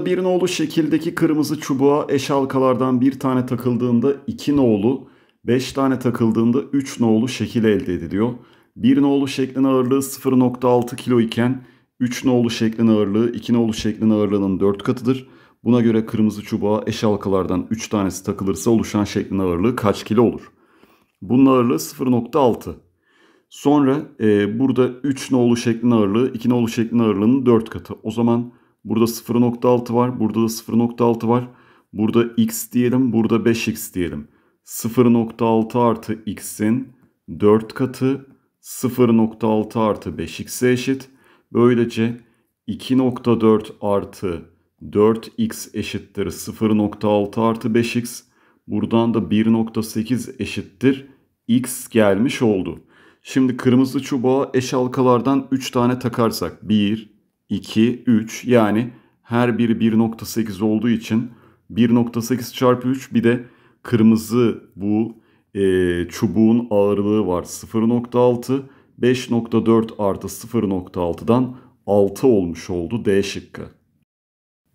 bir nolu şekildeki kırmızı çubuğa eş halkalardan bir tane takıldığında iki nolu, beş tane takıldığında üç nolu şekil elde ediliyor. Bir nolu şeklin ağırlığı 0.6 kilo iken 3 nolu şeklin ağırlığı 2 nolu şeklin ağırlığının 4 katıdır. Buna göre kırmızı çubuğa eş halkalardan 3 tanesi takılırsa oluşan şeklin ağırlığı kaç kilo olur? Bunun ağırlığı 0.6. Sonra e, burada 3 nolu şeklin ağırlığı 2 nolu şeklin ağırlığının 4 katı. O zaman Burada 0.6 var. Burada da 0.6 var. Burada x diyelim. Burada 5x diyelim. 0.6 artı x'in 4 katı 0.6 artı 5x'e eşit. Böylece 2.4 artı 4x eşittir 0.6 artı 5x. Buradan da 1.8 eşittir x gelmiş oldu. Şimdi kırmızı çubuğa eş halkalardan 3 tane takarsak 1, 2, 3 yani her biri 1.8 olduğu için 1.8 çarpı 3 bir de kırmızı bu e, çubuğun ağırlığı var 0.6 5.4 artı 0.6'dan 6 olmuş oldu D şıkkı.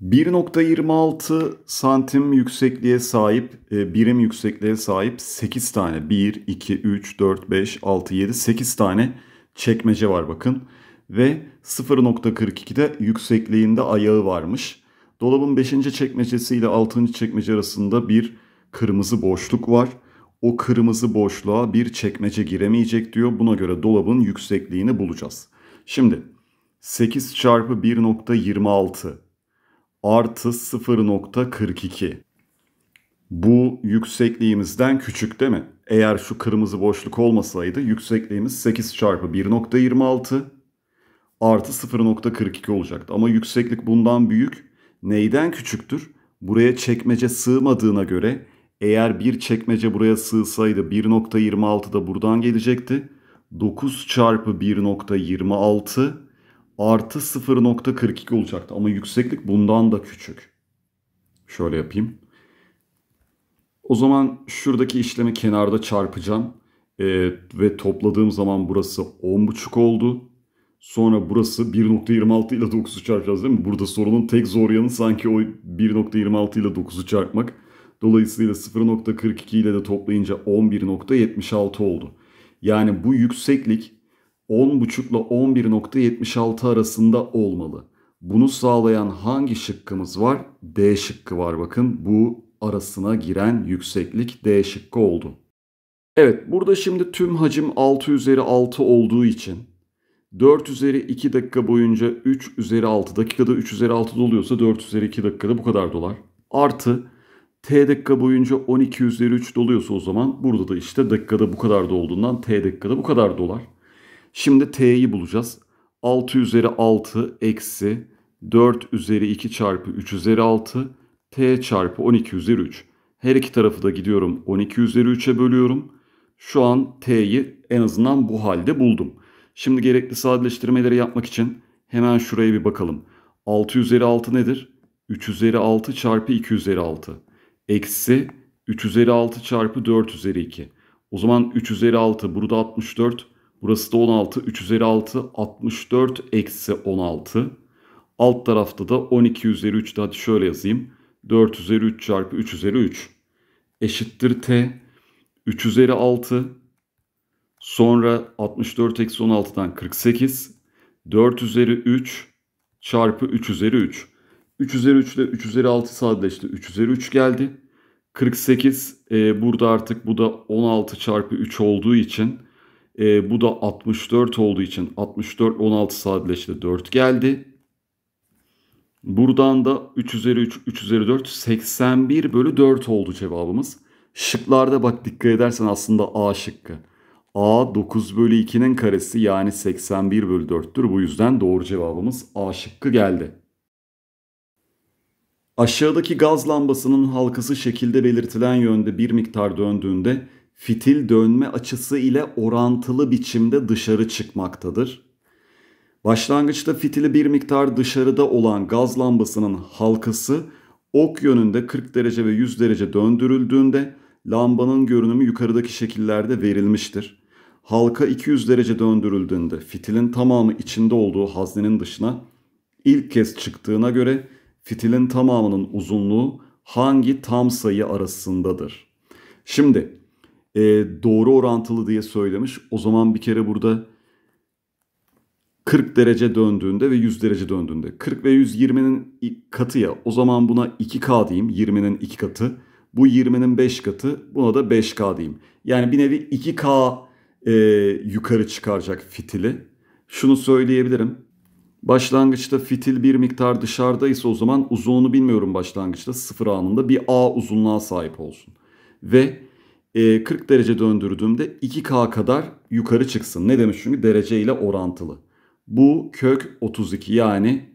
1.26 santim yüksekliğe sahip, e, birim yüksekliğe sahip 8 tane 1, 2, 3, 4, 5, 6, 7, 8 tane çekmece var bakın ve 0.42'de yüksekliğinde ayağı varmış. Dolabın 5. çekmecesi ile 6. çekmece arasında bir kırmızı boşluk var. O kırmızı boşluğa bir çekmece giremeyecek diyor. Buna göre dolabın yüksekliğini bulacağız. Şimdi 8 çarpı 1.26 artı 0.42 bu yüksekliğimizden küçük değil mi? Eğer şu kırmızı boşluk olmasaydı yüksekliğimiz 8 çarpı 1.26 artı 0.42 olacaktı. Ama yükseklik bundan büyük. Neyden küçüktür? Buraya çekmece sığmadığına göre eğer bir çekmece buraya sığsaydı 1.26 da buradan gelecekti. 9 çarpı 1.26 artı 0.42 olacaktı. Ama yükseklik bundan da küçük. Şöyle yapayım. O zaman şuradaki işlemi kenarda çarpacağım. Ee, ve topladığım zaman burası 10.5 oldu. Sonra burası 1.26 ile 9'u çarpacağız değil mi? Burada sorunun tek zor yanı sanki o 1.26 ile 9'u çarpmak. Dolayısıyla 0.42 ile de toplayınca 11.76 oldu. Yani bu yükseklik 10.5 ile 11.76 arasında olmalı. Bunu sağlayan hangi şıkkımız var? D şıkkı var bakın. Bu arasına giren yükseklik D şıkkı oldu. Evet burada şimdi tüm hacim 6 üzeri 6 olduğu için 4 üzeri 2 dakika boyunca 3 üzeri 6 dakikada 3 üzeri 6 doluyorsa 4 üzeri 2 dakikada bu kadar dolar. Artı t dakika boyunca 12 üzeri 3 doluyorsa o zaman burada da işte dakikada bu kadar da olduğundan t dakikada bu kadar dolar. Şimdi t'yi bulacağız. 6 üzeri 6 eksi 4 üzeri 2 çarpı 3 üzeri 6 t çarpı 12 üzeri 3. Her iki tarafı da gidiyorum 12 üzeri 3'e bölüyorum. Şu an t'yi en azından bu halde buldum. Şimdi gerekli sadeleştirmeleri yapmak için hemen şuraya bir bakalım. 6 üzeri 6 nedir? 3 üzeri 6 çarpı 2 üzeri 6. Eksi 3 üzeri 6 çarpı 4 üzeri 2. O zaman 3 üzeri 6 burada 64. Burası da 16. 3 üzeri 6 64 eksi 16. Alt tarafta da 12 üzeri 3 hadi şöyle yazayım. 4 üzeri 3 çarpı 3 üzeri 3. Eşittir t. 3 üzeri 6 Sonra 64 eksi 16'dan 48. 4 üzeri 3 çarpı 3 üzeri 3. 3 üzeri 3 ile 3 üzeri 6 sadeleşti. 3 üzeri 3 geldi. 48 e, burada artık bu da 16 çarpı 3 olduğu için e, bu da 64 olduğu için 64 16 sadeleşti 4 geldi. Buradan da 3 üzeri 3 3 üzeri 4 81 bölü 4 oldu cevabımız. Şıklarda bak dikkat edersen aslında A şıkkı. A 9 bölü 2'nin karesi yani 81 bölü 4'tür. Bu yüzden doğru cevabımız A şıkkı geldi. Aşağıdaki gaz lambasının halkası şekilde belirtilen yönde bir miktar döndüğünde fitil dönme açısı ile orantılı biçimde dışarı çıkmaktadır. Başlangıçta fitili bir miktar dışarıda olan gaz lambasının halkası ok yönünde 40 derece ve 100 derece döndürüldüğünde lambanın görünümü yukarıdaki şekillerde verilmiştir halka 200 derece döndürüldüğünde fitilin tamamı içinde olduğu haznenin dışına ilk kez çıktığına göre fitilin tamamının uzunluğu hangi tam sayı arasındadır? Şimdi e, doğru orantılı diye söylemiş. O zaman bir kere burada 40 derece döndüğünde ve 100 derece döndüğünde 40 ve 120'nin katı ya o zaman buna 2K diyeyim 20'nin 2 katı bu 20'nin 5 katı buna da 5K diyeyim. Yani bir nevi 2K e, yukarı çıkaracak fitili. Şunu söyleyebilirim. Başlangıçta fitil bir miktar dışarıdaysa o zaman uzunluğunu bilmiyorum başlangıçta sıfır anında bir A uzunluğa sahip olsun. Ve e, 40 derece döndürdüğümde 2K kadar yukarı çıksın. Ne demiş çünkü derece ile orantılı. Bu kök 32 yani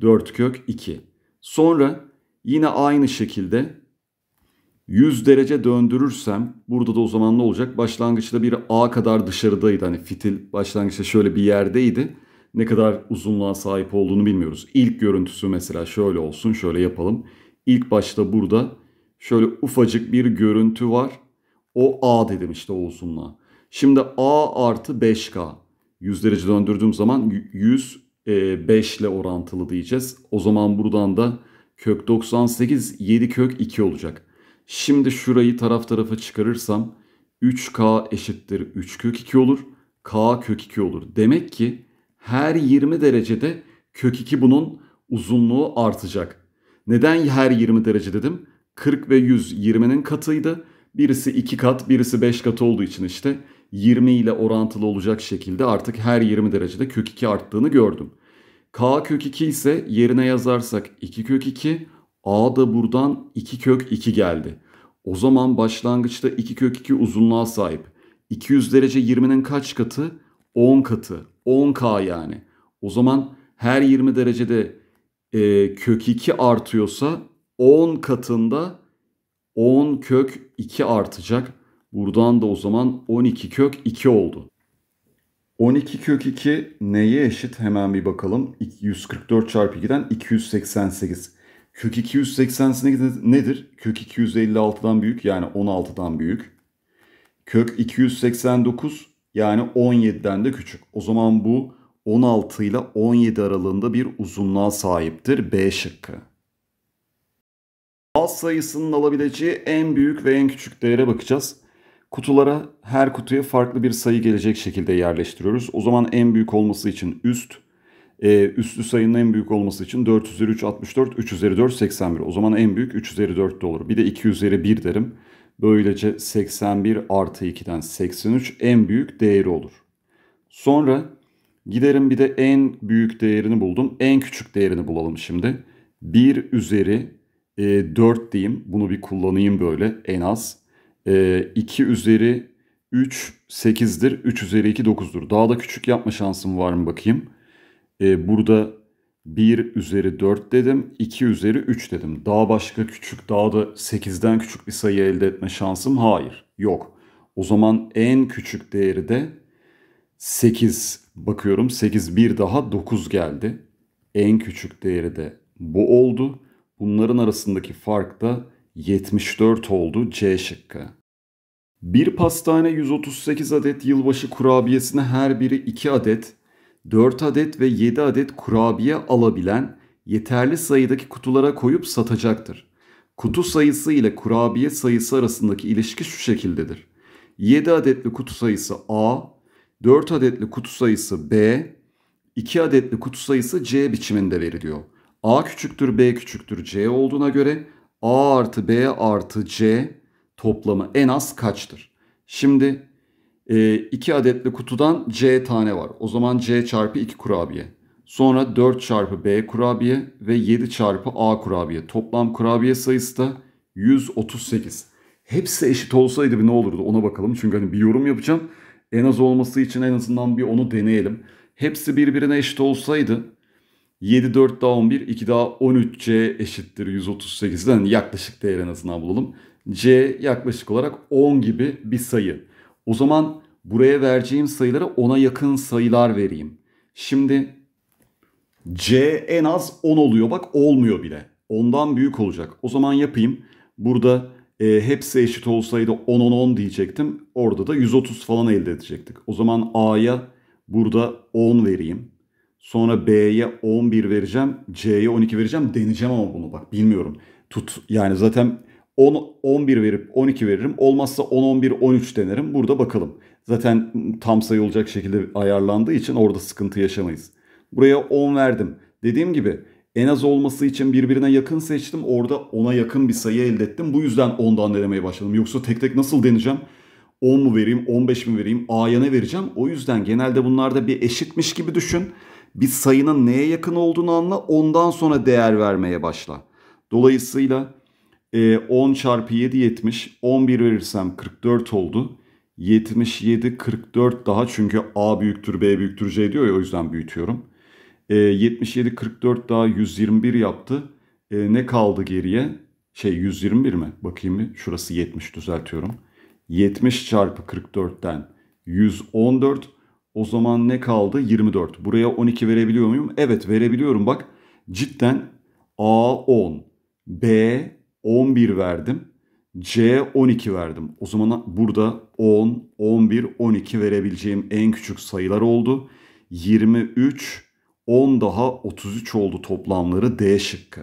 4 kök 2. Sonra yine aynı şekilde 100 derece döndürürsem burada da o zaman ne olacak? Başlangıçta bir A kadar dışarıdaydı. Hani fitil başlangıçta şöyle bir yerdeydi. Ne kadar uzunluğa sahip olduğunu bilmiyoruz. İlk görüntüsü mesela şöyle olsun şöyle yapalım. İlk başta burada şöyle ufacık bir görüntü var. O A dedim işte o uzunluğa. Şimdi A artı 5K. 100 derece döndürdüğüm zaman 105 5 e, ile orantılı diyeceğiz. O zaman buradan da kök 98 7 kök 2 olacak. Şimdi şurayı taraf tarafa çıkarırsam 3K eşittir 3 kök 2 olur. K kök 2 olur. Demek ki her 20 derecede kök 2 bunun uzunluğu artacak. Neden her 20 derece dedim? 40 ve 100 20'nin katıydı. Birisi 2 kat, birisi 5 kat olduğu için işte 20 ile orantılı olacak şekilde artık her 20 derecede kök 2 arttığını gördüm. K kök 2 ise yerine yazarsak 2 kök 2 A da buradan 2 kök 2 geldi. O zaman başlangıçta 2 kök 2 uzunluğa sahip. 200 derece 20'nin kaç katı? 10 katı. 10K yani. O zaman her 20 derecede e, kök 2 artıyorsa 10 katında 10 kök 2 artacak. Buradan da o zaman 12 kök 2 oldu. 12 kök 2 neye eşit? Hemen bir bakalım. 144 çarpı 2'den 288. Kök 280 nedir? Kök 256'dan büyük yani 16'dan büyük. Kök 289 yani 17'den de küçük. O zaman bu 16 ile 17 aralığında bir uzunluğa sahiptir. B şıkkı. Az sayısının alabileceği en büyük ve en küçük değere bakacağız. Kutulara her kutuya farklı bir sayı gelecek şekilde yerleştiriyoruz. O zaman en büyük olması için üst, e, üstü sayının en büyük olması için 4 üzeri 3 64, 3 üzeri 4 81. O zaman en büyük 3 üzeri 4 de olur. Bir de 2 üzeri 1 derim. Böylece 81 artı 2'den 83 en büyük değeri olur. Sonra giderim bir de en büyük değerini buldum. En küçük değerini bulalım şimdi. 1 üzeri e, 4 diyeyim. Bunu bir kullanayım böyle en az. E, 2 üzeri 3 8'dir. 3 üzeri 2 9'dur. Daha da küçük yapma şansım var mı bakayım e, burada 1 üzeri 4 dedim, 2 üzeri 3 dedim. Daha başka küçük, daha da 8'den küçük bir sayı elde etme şansım hayır, yok. O zaman en küçük değeri de 8 bakıyorum. 8 bir daha 9 geldi. En küçük değeri de bu oldu. Bunların arasındaki fark da 74 oldu C şıkkı. Bir pastane 138 adet yılbaşı kurabiyesine her biri 2 adet 4 adet ve 7 adet kurabiye alabilen yeterli sayıdaki kutulara koyup satacaktır. Kutu sayısı ile kurabiye sayısı arasındaki ilişki şu şekildedir. 7 adetli kutu sayısı A, 4 adetli kutu sayısı B, 2 adetli kutu sayısı C biçiminde veriliyor. A küçüktür B küçüktür C olduğuna göre A artı B artı C toplamı en az kaçtır? Şimdi e, ee, 2 adetli kutudan C tane var. O zaman C çarpı 2 kurabiye. Sonra 4 çarpı B kurabiye ve 7 çarpı A kurabiye. Toplam kurabiye sayısı da 138. Hepsi eşit olsaydı bir ne olurdu ona bakalım. Çünkü hani bir yorum yapacağım. En az olması için en azından bir onu deneyelim. Hepsi birbirine eşit olsaydı 7, 4 daha 11, 2 daha 13C eşittir 138'den yaklaşık değer en azından bulalım. C yaklaşık olarak 10 gibi bir sayı. O zaman buraya vereceğim sayılara ona yakın sayılar vereyim. Şimdi C en az 10 oluyor. Bak olmuyor bile. Ondan büyük olacak. O zaman yapayım. Burada e, hepsi eşit olsaydı 10 10 10 diyecektim. Orada da 130 falan elde edecektik. O zaman A'ya burada 10 vereyim. Sonra B'ye 11 vereceğim. C'ye 12 vereceğim. Deneyeceğim ama bunu bak bilmiyorum. Tut yani zaten 10, 11 verip 12 veririm. Olmazsa 10, 11, 13 denerim. Burada bakalım. Zaten tam sayı olacak şekilde ayarlandığı için orada sıkıntı yaşamayız. Buraya 10 verdim. Dediğim gibi en az olması için birbirine yakın seçtim. Orada 10'a yakın bir sayı elde ettim. Bu yüzden 10'dan denemeye başladım. Yoksa tek tek nasıl deneyeceğim? 10 mu vereyim, 15 mi vereyim, A'ya ne vereceğim? O yüzden genelde bunlarda bir eşitmiş gibi düşün. Bir sayının neye yakın olduğunu anla, ondan sonra değer vermeye başla. Dolayısıyla e, ee, 10 çarpı 7 70. 11 verirsem 44 oldu. 77 44 daha çünkü A büyüktür B büyüktür C diyor ya o yüzden büyütüyorum. E, 77 44 daha 121 yaptı. E, ne kaldı geriye? Şey 121 mi? Bakayım bir. Şurası 70 düzeltiyorum. 70 çarpı 44'ten 114. O zaman ne kaldı? 24. Buraya 12 verebiliyor muyum? Evet verebiliyorum. Bak cidden A 10, B 11 verdim. C 12 verdim. O zaman burada 10, 11, 12 verebileceğim en küçük sayılar oldu. 23, 10 daha 33 oldu toplamları D şıkkı.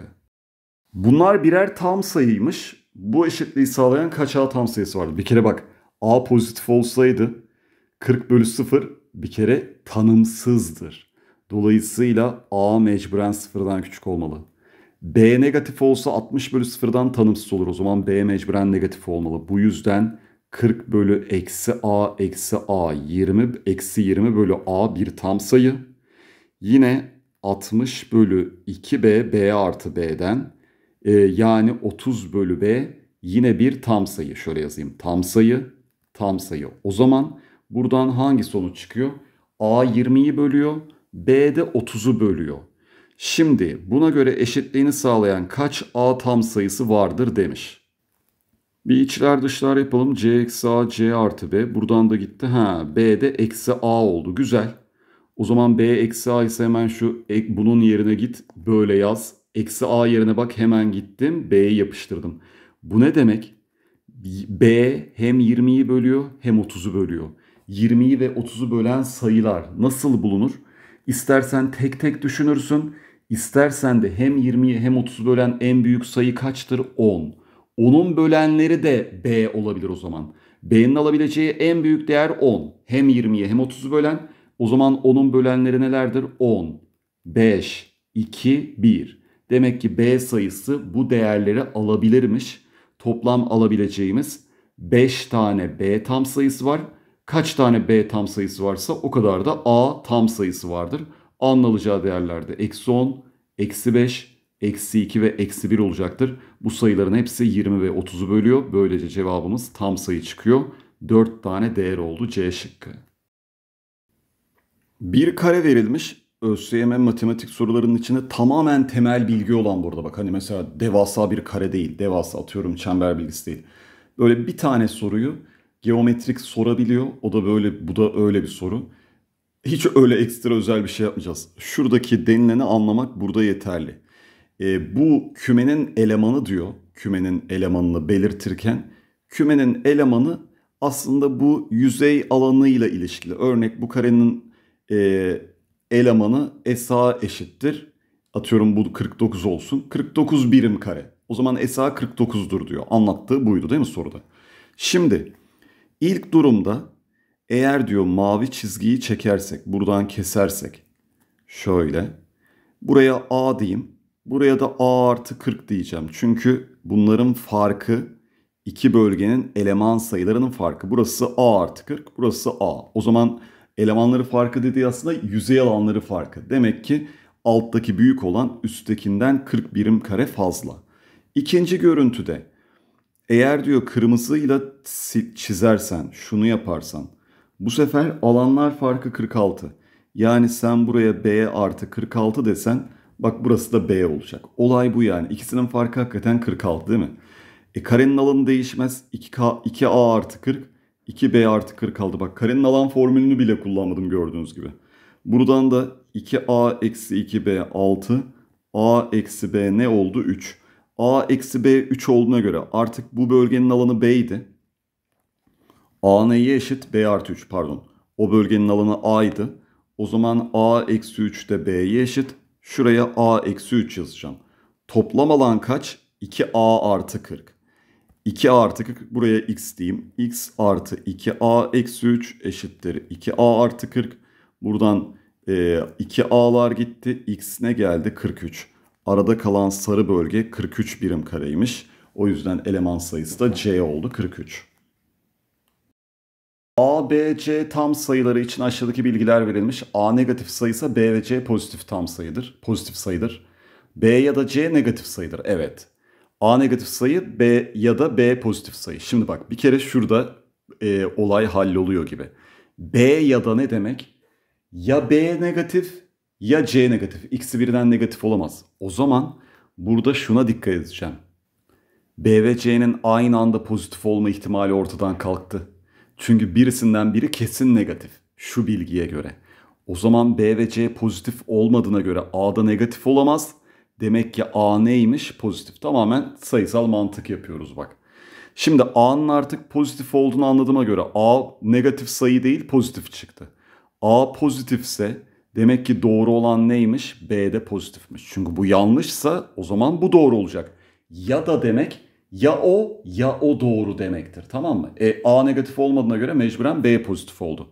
Bunlar birer tam sayıymış. Bu eşitliği sağlayan kaç A tam sayısı vardı? Bir kere bak A pozitif olsaydı 40 bölü 0 bir kere tanımsızdır. Dolayısıyla A mecburen sıfırdan küçük olmalı. B negatif olsa 60 bölü 0'dan tanımsız olur. O zaman B mecburen negatif olmalı. Bu yüzden 40 bölü eksi A eksi A 20 eksi 20 bölü A bir tam sayı. Yine 60 bölü 2B B artı B'den e, yani 30 bölü B yine bir tam sayı. Şöyle yazayım tam sayı tam sayı. O zaman buradan hangi sonuç çıkıyor? A 20'yi bölüyor B de 30'u bölüyor. Şimdi buna göre eşitliğini sağlayan kaç A tam sayısı vardır demiş. Bir içler dışlar yapalım. C eksi A, C artı B. Buradan da gitti. Ha, B de eksi A oldu. Güzel. O zaman B eksi A ise hemen şu e, bunun yerine git. Böyle yaz. Eksi A yerine bak hemen gittim. B'ye yapıştırdım. Bu ne demek? B hem 20'yi bölüyor hem 30'u bölüyor. 20'yi ve 30'u bölen sayılar nasıl bulunur? İstersen tek tek düşünürsün. İstersen de hem 20'yi hem 30'u bölen en büyük sayı kaçtır? 10. 10'un bölenleri de B olabilir o zaman. B'nin alabileceği en büyük değer 10. Hem 20'ye hem 30'u bölen. O zaman 10'un bölenleri nelerdir? 10, 5, 2, 1. Demek ki B sayısı bu değerleri alabilirmiş. Toplam alabileceğimiz 5 tane B tam sayısı var. Kaç tane B tam sayısı varsa o kadar da A tam sayısı vardır. A'nın alacağı değerlerde eksi 10, eksi 5, eksi 2 ve eksi 1 olacaktır. Bu sayıların hepsi 20 ve 30'u bölüyor. Böylece cevabımız tam sayı çıkıyor. 4 tane değer oldu C şıkkı. Bir kare verilmiş. ÖSYM matematik sorularının içinde tamamen temel bilgi olan burada bak. Hani mesela devasa bir kare değil. Devasa atıyorum çember bilgisi değil. Böyle bir tane soruyu geometrik sorabiliyor. O da böyle bu da öyle bir soru. Hiç öyle ekstra özel bir şey yapmayacağız. Şuradaki denileni anlamak burada yeterli. E, bu kümenin elemanı diyor. Kümenin elemanını belirtirken kümenin elemanı aslında bu yüzey alanıyla ilişkili. Örnek bu karenin e, elemanı SA eşittir. Atıyorum bu 49 olsun. 49 birim kare. O zaman SA 49'dur diyor. Anlattığı buydu değil mi soruda? Şimdi ilk durumda eğer diyor mavi çizgiyi çekersek, buradan kesersek şöyle. Buraya A diyeyim. Buraya da A artı 40 diyeceğim. Çünkü bunların farkı iki bölgenin eleman sayılarının farkı. Burası A artı 40, burası A. O zaman elemanları farkı dediği aslında yüzey alanları farkı. Demek ki alttaki büyük olan üsttekinden 40 birim kare fazla. İkinci görüntüde eğer diyor kırmızıyla çizersen, şunu yaparsan bu sefer alanlar farkı 46. Yani sen buraya B artı 46 desen bak burası da B olacak. Olay bu yani. İkisinin farkı hakikaten 46 değil mi? E karenin alanı değişmez. 2K, 2A artı 40, 2B artı 40 kaldı. Bak karenin alan formülünü bile kullanmadım gördüğünüz gibi. Buradan da 2A eksi 2B 6, A eksi B ne oldu? 3. A eksi B 3 olduğuna göre artık bu bölgenin alanı B'ydi. A eşit? B artı 3 pardon. O bölgenin alanı A idi. O zaman A eksi 3 de B'ye eşit. Şuraya A eksi 3 yazacağım. Toplam alan kaç? 2A artı 40. 2A artı 40 buraya X diyeyim. X artı 2A eksi 3 eşittir 2A artı 40. Buradan e, 2A'lar gitti. X ne geldi? 43. Arada kalan sarı bölge 43 birim kareymiş. O yüzden eleman sayısı da C oldu 43. A, B, C tam sayıları için aşağıdaki bilgiler verilmiş. A negatif sayısa B ve C pozitif tam sayıdır. Pozitif sayıdır. B ya da C negatif sayıdır. Evet. A negatif sayı B ya da B pozitif sayı. Şimdi bak bir kere şurada e, olay halloluyor gibi. B ya da ne demek? Ya B negatif ya C negatif. İkisi birden negatif olamaz. O zaman burada şuna dikkat edeceğim. B ve C'nin aynı anda pozitif olma ihtimali ortadan kalktı. Çünkü birisinden biri kesin negatif şu bilgiye göre. O zaman B ve C pozitif olmadığına göre A'da negatif olamaz. Demek ki A neymiş? Pozitif. Tamamen sayısal mantık yapıyoruz bak. Şimdi A'nın artık pozitif olduğunu anladığıma göre A negatif sayı değil pozitif çıktı. A pozitifse demek ki doğru olan neymiş? B'de pozitifmiş. Çünkü bu yanlışsa o zaman bu doğru olacak. Ya da demek ya o ya o doğru demektir. Tamam mı? E, A negatif olmadığına göre mecburen B pozitif oldu.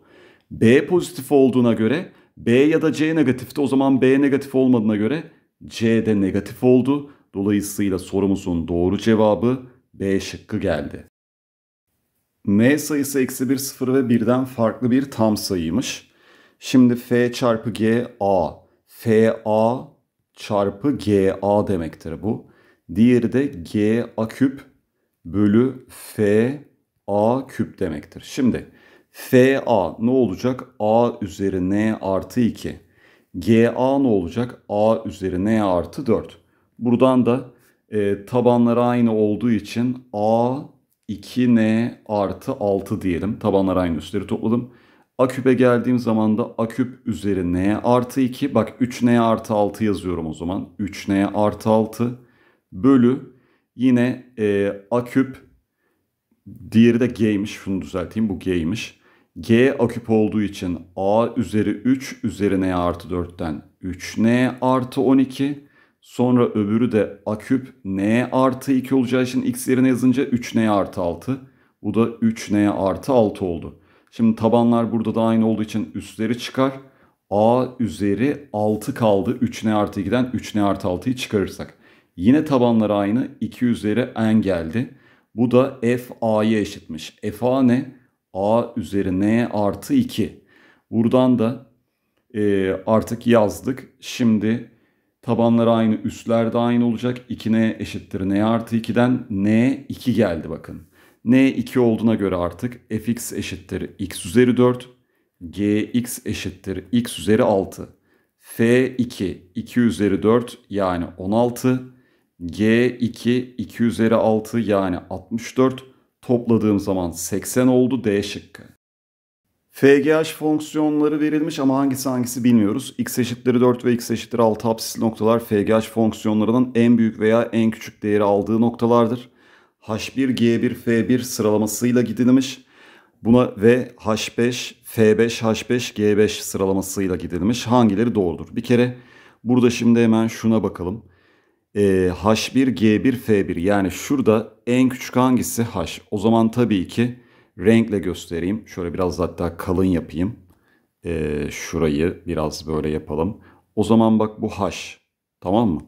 B pozitif olduğuna göre B ya da C negatifti. O zaman B negatif olmadığına göre C de negatif oldu. Dolayısıyla sorumuzun doğru cevabı B şıkkı geldi. N sayısı eksi 1, 0 ve 1'den farklı bir tam sayıymış. Şimdi F çarpı G A. F A çarpı G A demektir bu. Diğeri de G A küp bölü F A küp demektir. Şimdi F A ne olacak? A üzerine artı 2. G A ne olacak? A üzerine artı 4. Buradan da e, tabanları aynı olduğu için A 2N artı 6 diyelim. Tabanlar aynı üstleri topladım. A küpe geldiğim zaman da A küp üzeri N artı 2. Bak 3N artı 6 yazıyorum o zaman. 3N artı 6 bölü yine e, a küp diğeri de g'ymiş şunu düzelteyim bu g'ymiş. G a küp olduğu için a üzeri 3 üzerine n artı 4'ten 3n artı 12 Sonra öbürü de a küp n artı 2 olacağı için x yerine yazınca 3n artı 6. Bu da 3n artı 6 oldu. Şimdi tabanlar burada da aynı olduğu için üstleri çıkar. a üzeri 6 kaldı. 3n artı 2'den 3n artı 6'yı çıkarırsak. Yine tabanlar aynı 2 üzeri n geldi. Bu da f a'ya eşitmiş. f a ne? a üzeri n artı 2. Buradan da e, artık yazdık. Şimdi tabanlar aynı üstler de aynı olacak. 2n eşittir n artı 2'den n 2 geldi bakın. n 2 olduğuna göre artık fx eşittir x üzeri 4. gx eşittir x üzeri 6. f2 2 üzeri 4 yani 16. G2 2 üzeri 6 yani 64 topladığım zaman 80 oldu D şıkkı. FGH fonksiyonları verilmiş ama hangisi hangisi bilmiyoruz. x eşittir 4 ve x eşittir 6 hapsisli noktalar FGH fonksiyonlarının en büyük veya en küçük değeri aldığı noktalardır. H1, G1, F1 sıralamasıyla gidilmiş. Buna ve H5, F5, H5, G5 sıralamasıyla gidilmiş. Hangileri doğrudur? Bir kere burada şimdi hemen şuna bakalım e, ee, H1G1F1 yani şurada en küçük hangisi H? O zaman tabii ki renkle göstereyim. Şöyle biraz hatta kalın yapayım. E, şurayı biraz böyle yapalım. O zaman bak bu H. Tamam mı?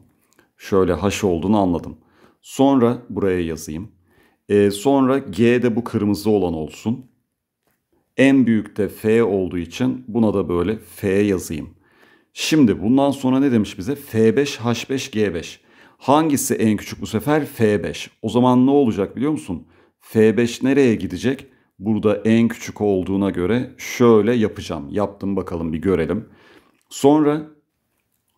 Şöyle H olduğunu anladım. Sonra buraya yazayım. E, sonra G de bu kırmızı olan olsun. En büyük de F olduğu için buna da böyle F yazayım. Şimdi bundan sonra ne demiş bize? F5H5G5. Hangisi en küçük bu sefer? F5. O zaman ne olacak biliyor musun? F5 nereye gidecek? Burada en küçük olduğuna göre şöyle yapacağım. Yaptım bakalım bir görelim. Sonra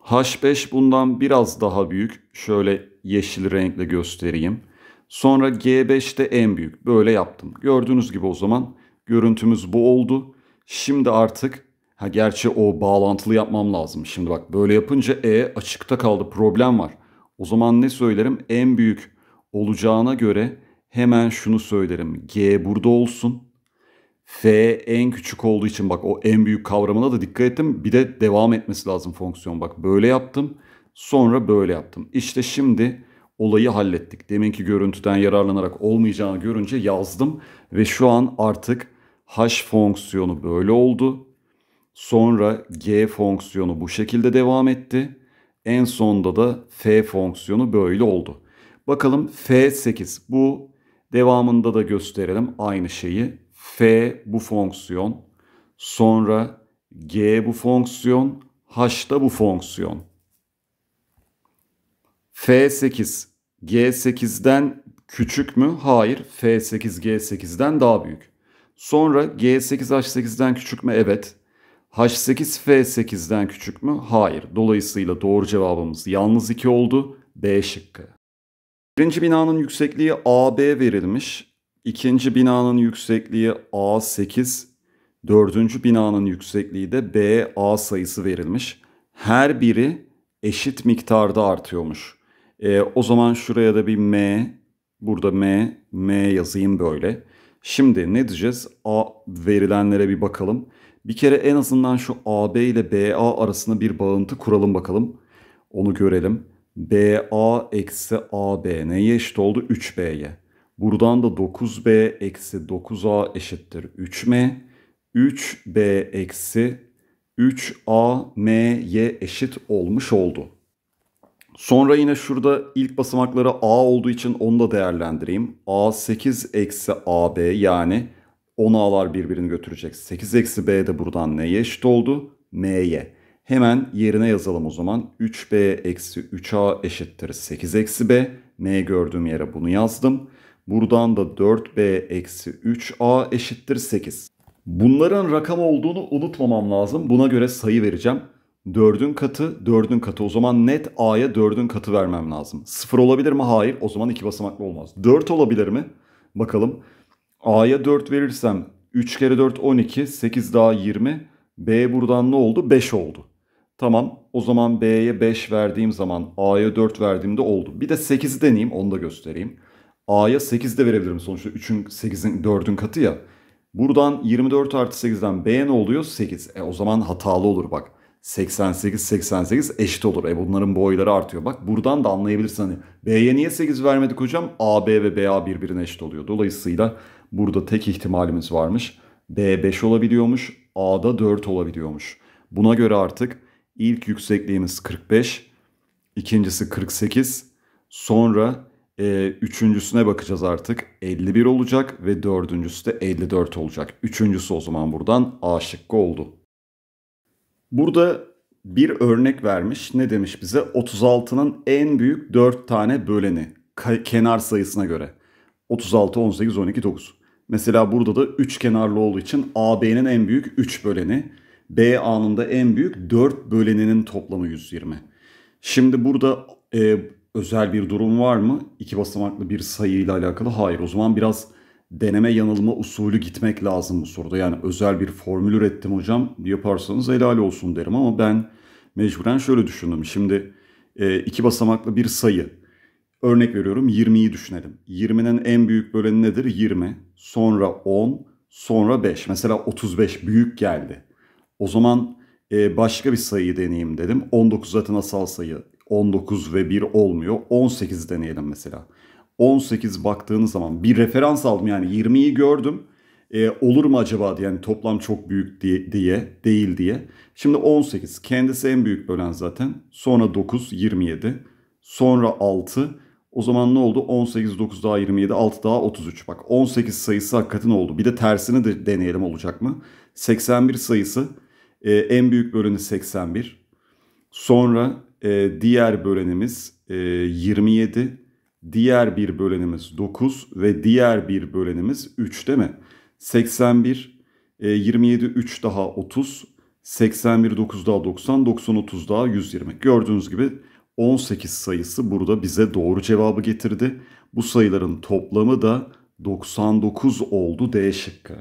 H5 bundan biraz daha büyük. Şöyle yeşil renkle göstereyim. Sonra G5 de en büyük. Böyle yaptım. Gördüğünüz gibi o zaman görüntümüz bu oldu. Şimdi artık ha gerçi o bağlantılı yapmam lazım. Şimdi bak böyle yapınca E açıkta kaldı. Problem var. O zaman ne söylerim? En büyük olacağına göre hemen şunu söylerim. G burada olsun. F en küçük olduğu için bak o en büyük kavramına da dikkat ettim. Bir de devam etmesi lazım fonksiyon. Bak böyle yaptım. Sonra böyle yaptım. İşte şimdi olayı hallettik. Deminki görüntüden yararlanarak olmayacağını görünce yazdım. Ve şu an artık h fonksiyonu böyle oldu. Sonra g fonksiyonu bu şekilde devam etti. En sonda da f fonksiyonu böyle oldu. Bakalım f8 bu devamında da gösterelim aynı şeyi. f bu fonksiyon sonra g bu fonksiyon h da bu fonksiyon. f8 g8'den küçük mü? Hayır f8 g8'den daha büyük. Sonra g8 h8'den küçük mü? Evet. H8 F8'den küçük mü? Hayır. Dolayısıyla doğru cevabımız yalnız 2 oldu. B şıkkı. Birinci binanın yüksekliği AB verilmiş. İkinci binanın yüksekliği A8. Dördüncü binanın yüksekliği de BA sayısı verilmiş. Her biri eşit miktarda artıyormuş. E, o zaman şuraya da bir M, burada M, M yazayım böyle. Şimdi ne diyeceğiz? A verilenlere bir bakalım. Bir kere en azından şu AB ile BA arasında bir bağıntı kuralım bakalım. Onu görelim. BA eksi AB neye eşit oldu? 3B'ye. Buradan da 9B eksi 9A eşittir 3M. 3B eksi 3AM'ye eşit olmuş oldu. Sonra yine şurada ilk basamakları A olduğu için onu da değerlendireyim. A8 eksi AB yani 10 A'lar birbirini götürecek. 8 eksi B de buradan neye eşit oldu? M'ye. Hemen yerine yazalım o zaman. 3B eksi 3A eşittir 8 eksi B. M gördüğüm yere bunu yazdım. Buradan da 4B eksi 3A eşittir 8. Bunların rakam olduğunu unutmamam lazım. Buna göre sayı vereceğim. 4'ün katı, 4'ün katı. O zaman net A'ya 4'ün katı vermem lazım. 0 olabilir mi? Hayır. O zaman 2 basamaklı olmaz. 4 olabilir mi? Bakalım. A'ya 4 verirsem 3 kere 4 12, 8 daha 20. B buradan ne oldu? 5 oldu. Tamam o zaman B'ye 5 verdiğim zaman A'ya 4 verdiğimde oldu. Bir de 8'i deneyeyim onu da göstereyim. A'ya 8 de verebilirim sonuçta 3'ün 8'in 4'ün katı ya. Buradan 24 artı 8'den B'ye ne oluyor? 8. E o zaman hatalı olur bak. 88 88 eşit olur. E bunların boyları artıyor. Bak buradan da anlayabilirsin hani B'ye niye 8 vermedik hocam? AB ve BA birbirine eşit oluyor. Dolayısıyla Burada tek ihtimalimiz varmış. B 5 olabiliyormuş. A'da 4 olabiliyormuş. Buna göre artık ilk yüksekliğimiz 45, ikincisi 48, sonra e, üçüncüsüne bakacağız artık 51 olacak ve dördüncüsü de 54 olacak. Üçüncüsü o zaman buradan A şıkkı oldu. Burada bir örnek vermiş. Ne demiş bize? 36'nın en büyük 4 tane böleni kenar sayısına göre. 36, 18, 12, 9. Mesela burada da 3 kenarlı olduğu için AB'nin en büyük 3 böleni, BA'nın da en büyük 4 böleninin toplamı 120. Şimdi burada e, özel bir durum var mı? İki basamaklı bir sayıyla alakalı hayır. O zaman biraz deneme yanılma usulü gitmek lazım bu soruda. Yani özel bir formül ürettim hocam yaparsanız helal olsun derim ama ben mecburen şöyle düşündüm. Şimdi e, iki basamaklı bir sayı. Örnek veriyorum 20'yi düşünelim. 20'nin en büyük böleni nedir? 20 sonra 10, sonra 5. Mesela 35 büyük geldi. O zaman e, başka bir sayı deneyeyim dedim. 19 zaten asal sayı. 19 ve 1 olmuyor. 18 deneyelim mesela. 18 baktığınız zaman bir referans aldım yani 20'yi gördüm. E, olur mu acaba diye yani toplam çok büyük diye, diye değil diye. Şimdi 18 kendisi en büyük bölen zaten. Sonra 9 27. Sonra 6 o zaman ne oldu? 18, 9 daha 27, 6 daha 33. Bak 18 sayısı hakikaten oldu. Bir de tersini de deneyelim olacak mı? 81 sayısı e, en büyük böleni 81. Sonra e, diğer bölenimiz e, 27. Diğer bir bölenimiz 9 ve diğer bir bölenimiz 3 değil mi? 81, e, 27, 3 daha 30. 81, 9 daha 90, 90, 30 daha 120. Gördüğünüz gibi 18 sayısı burada bize doğru cevabı getirdi. Bu sayıların toplamı da 99 oldu D şıkkı.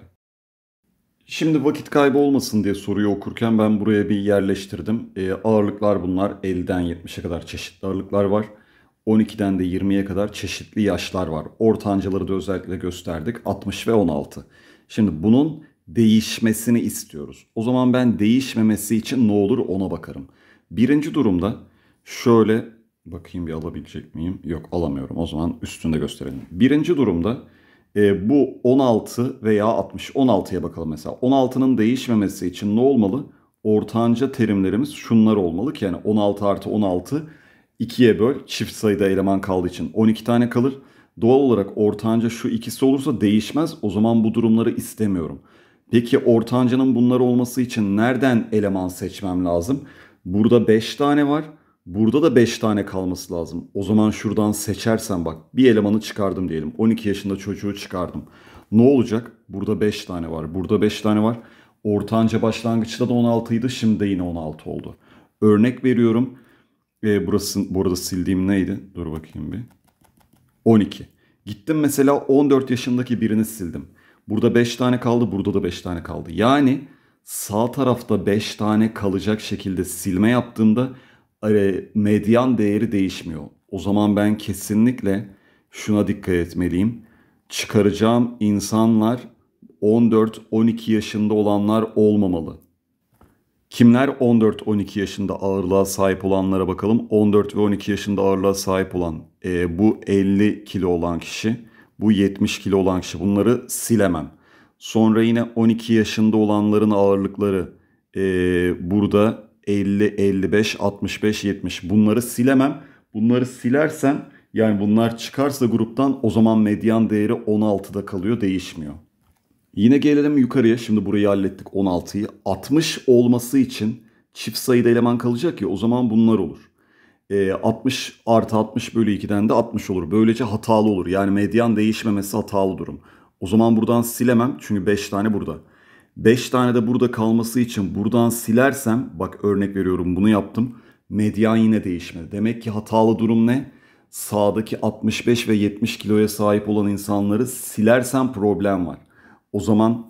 Şimdi vakit kaybı olmasın diye soruyu okurken ben buraya bir yerleştirdim. E, ağırlıklar bunlar 50'den 70'e kadar çeşitli ağırlıklar var. 12'den de 20'ye kadar çeşitli yaşlar var. Ortancaları da özellikle gösterdik 60 ve 16. Şimdi bunun değişmesini istiyoruz. O zaman ben değişmemesi için ne olur ona bakarım. Birinci durumda Şöyle bakayım bir alabilecek miyim? Yok alamıyorum. O zaman üstünde gösterelim. Birinci durumda e, bu 16 veya 60. 16'ya bakalım mesela. 16'nın değişmemesi için ne olmalı? Ortanca terimlerimiz şunlar olmalı ki yani 16 artı 16 2'ye böl çift sayıda eleman kaldığı için 12 tane kalır. Doğal olarak ortanca şu ikisi olursa değişmez. O zaman bu durumları istemiyorum. Peki ortancanın bunlar olması için nereden eleman seçmem lazım? Burada 5 tane var. Burada da 5 tane kalması lazım. O zaman şuradan seçersen bak bir elemanı çıkardım diyelim. 12 yaşında çocuğu çıkardım. Ne olacak? Burada 5 tane var. Burada 5 tane var. Ortanca başlangıçta da 16 idi. Şimdi de yine 16 oldu. Örnek veriyorum. E, burası, burada sildiğim neydi? Dur bakayım bir. 12. Gittim mesela 14 yaşındaki birini sildim. Burada 5 tane kaldı. Burada da 5 tane kaldı. Yani sağ tarafta 5 tane kalacak şekilde silme yaptığımda medyan değeri değişmiyor. O zaman ben kesinlikle şuna dikkat etmeliyim. Çıkaracağım insanlar 14-12 yaşında olanlar olmamalı. Kimler 14-12 yaşında ağırlığa sahip olanlara bakalım. 14 ve 12 yaşında ağırlığa sahip olan e, bu 50 kilo olan kişi, bu 70 kilo olan kişi bunları silemem. Sonra yine 12 yaşında olanların ağırlıkları e, burada 50, 55, 65, 70 bunları silemem. Bunları silersen, yani bunlar çıkarsa gruptan o zaman medyan değeri 16'da kalıyor değişmiyor. Yine gelelim yukarıya şimdi burayı hallettik 16'yı. 60 olması için çift sayıda eleman kalacak ya o zaman bunlar olur. E, ee, 60 artı 60 bölü 2'den de 60 olur. Böylece hatalı olur. Yani medyan değişmemesi hatalı durum. O zaman buradan silemem çünkü 5 tane burada. 5 tane de burada kalması için buradan silersem bak örnek veriyorum bunu yaptım. Medyan yine değişmedi. Demek ki hatalı durum ne? Sağdaki 65 ve 70 kiloya sahip olan insanları silersem problem var. O zaman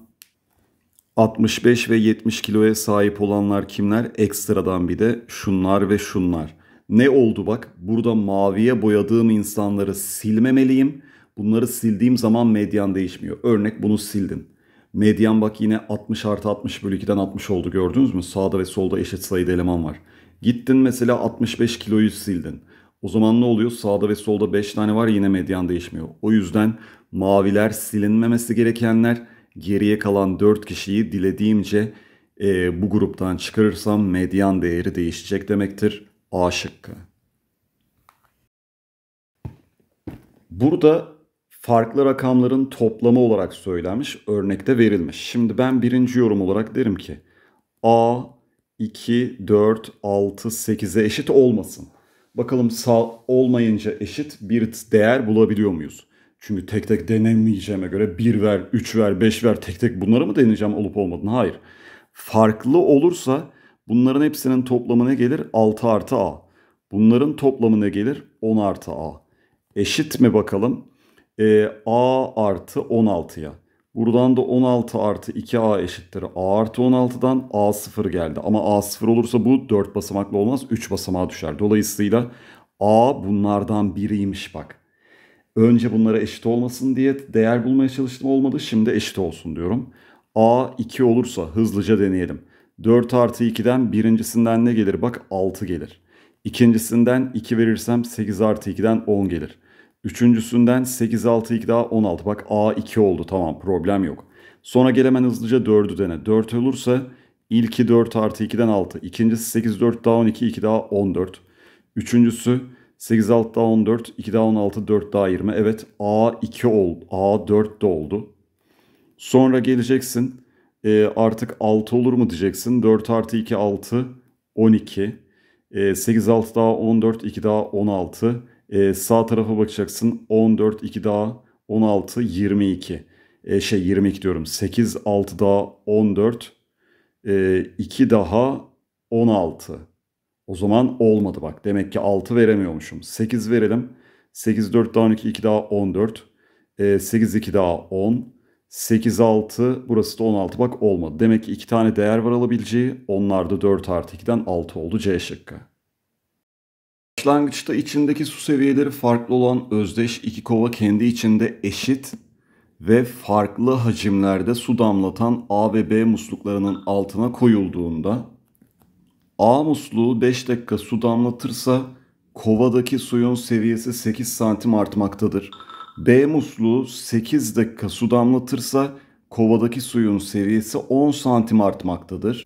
65 ve 70 kiloya sahip olanlar kimler? Ekstradan bir de şunlar ve şunlar. Ne oldu bak? Burada maviye boyadığım insanları silmemeliyim. Bunları sildiğim zaman medyan değişmiyor. Örnek bunu sildim. Median bak yine 60 artı 60 bölü 2'den 60 oldu gördünüz mü? Sağda ve solda eşit sayıda eleman var. Gittin mesela 65 kiloyu sildin. O zaman ne oluyor? Sağda ve solda 5 tane var yine median değişmiyor. O yüzden maviler silinmemesi gerekenler geriye kalan 4 kişiyi dilediğimce e, bu gruptan çıkarırsam median değeri değişecek demektir. A şıkkı. Burada farklı rakamların toplamı olarak söylenmiş, örnekte verilmiş. Şimdi ben birinci yorum olarak derim ki A 2, 4, 6, 8'e eşit olmasın. Bakalım sağ olmayınca eşit bir değer bulabiliyor muyuz? Çünkü tek tek denemeyeceğime göre 1 ver, 3 ver, 5 ver tek tek bunları mı deneyeceğim olup olmadığını? Hayır. Farklı olursa bunların hepsinin toplamı ne gelir? 6 artı A. Bunların toplamı ne gelir? 10 artı A. Eşit mi bakalım? e, a artı 16'ya. Buradan da 16 artı 2a eşittir a artı 16'dan a0 geldi. Ama a0 olursa bu 4 basamaklı olmaz 3 basamağa düşer. Dolayısıyla a bunlardan biriymiş bak. Önce bunlara eşit olmasın diye değer bulmaya çalıştım olmadı. Şimdi eşit olsun diyorum. a 2 olursa hızlıca deneyelim. 4 artı 2'den birincisinden ne gelir? Bak 6 gelir. İkincisinden 2 verirsem 8 artı 2'den 10 gelir. Üçüncüsünden 8-6-2 daha 16. Bak A2 oldu tamam problem yok. Sonra gelemen hızlıca 4'ü dene. 4 olursa ilki 4 artı 2'den 6. İkincisi 8 4 daha 12 2 daha 14. Üçüncüsü 8 6 daha 14 2 daha 16 4 daha 20. Evet A2 oldu. A4 de oldu. Sonra geleceksin e, artık 6 olur mu diyeceksin. 4 artı 2 6 12. E, 8 6 daha 14 2 daha 16. E, sağ tarafa bakacaksın 14, 2 daha 16, 22. E, şey 22 diyorum 8, 6 daha 14, e, 2 daha 16. O zaman olmadı bak. Demek ki 6 veremiyormuşum. 8 verelim. 8, 4 daha 12, 2 daha 14. E, 8, 2 daha 10. 8, 6 burası da 16 bak olmadı. Demek ki 2 tane değer var alabileceği. Onlar da 4 artı 2'den 6 oldu C şıkkı. Başlangıçta içindeki su seviyeleri farklı olan özdeş iki kova kendi içinde eşit ve farklı hacimlerde su damlatan A ve B musluklarının altına koyulduğunda A musluğu 5 dakika su damlatırsa kovadaki suyun seviyesi 8 santim artmaktadır. B musluğu 8 dakika su damlatırsa kovadaki suyun seviyesi 10 santim artmaktadır.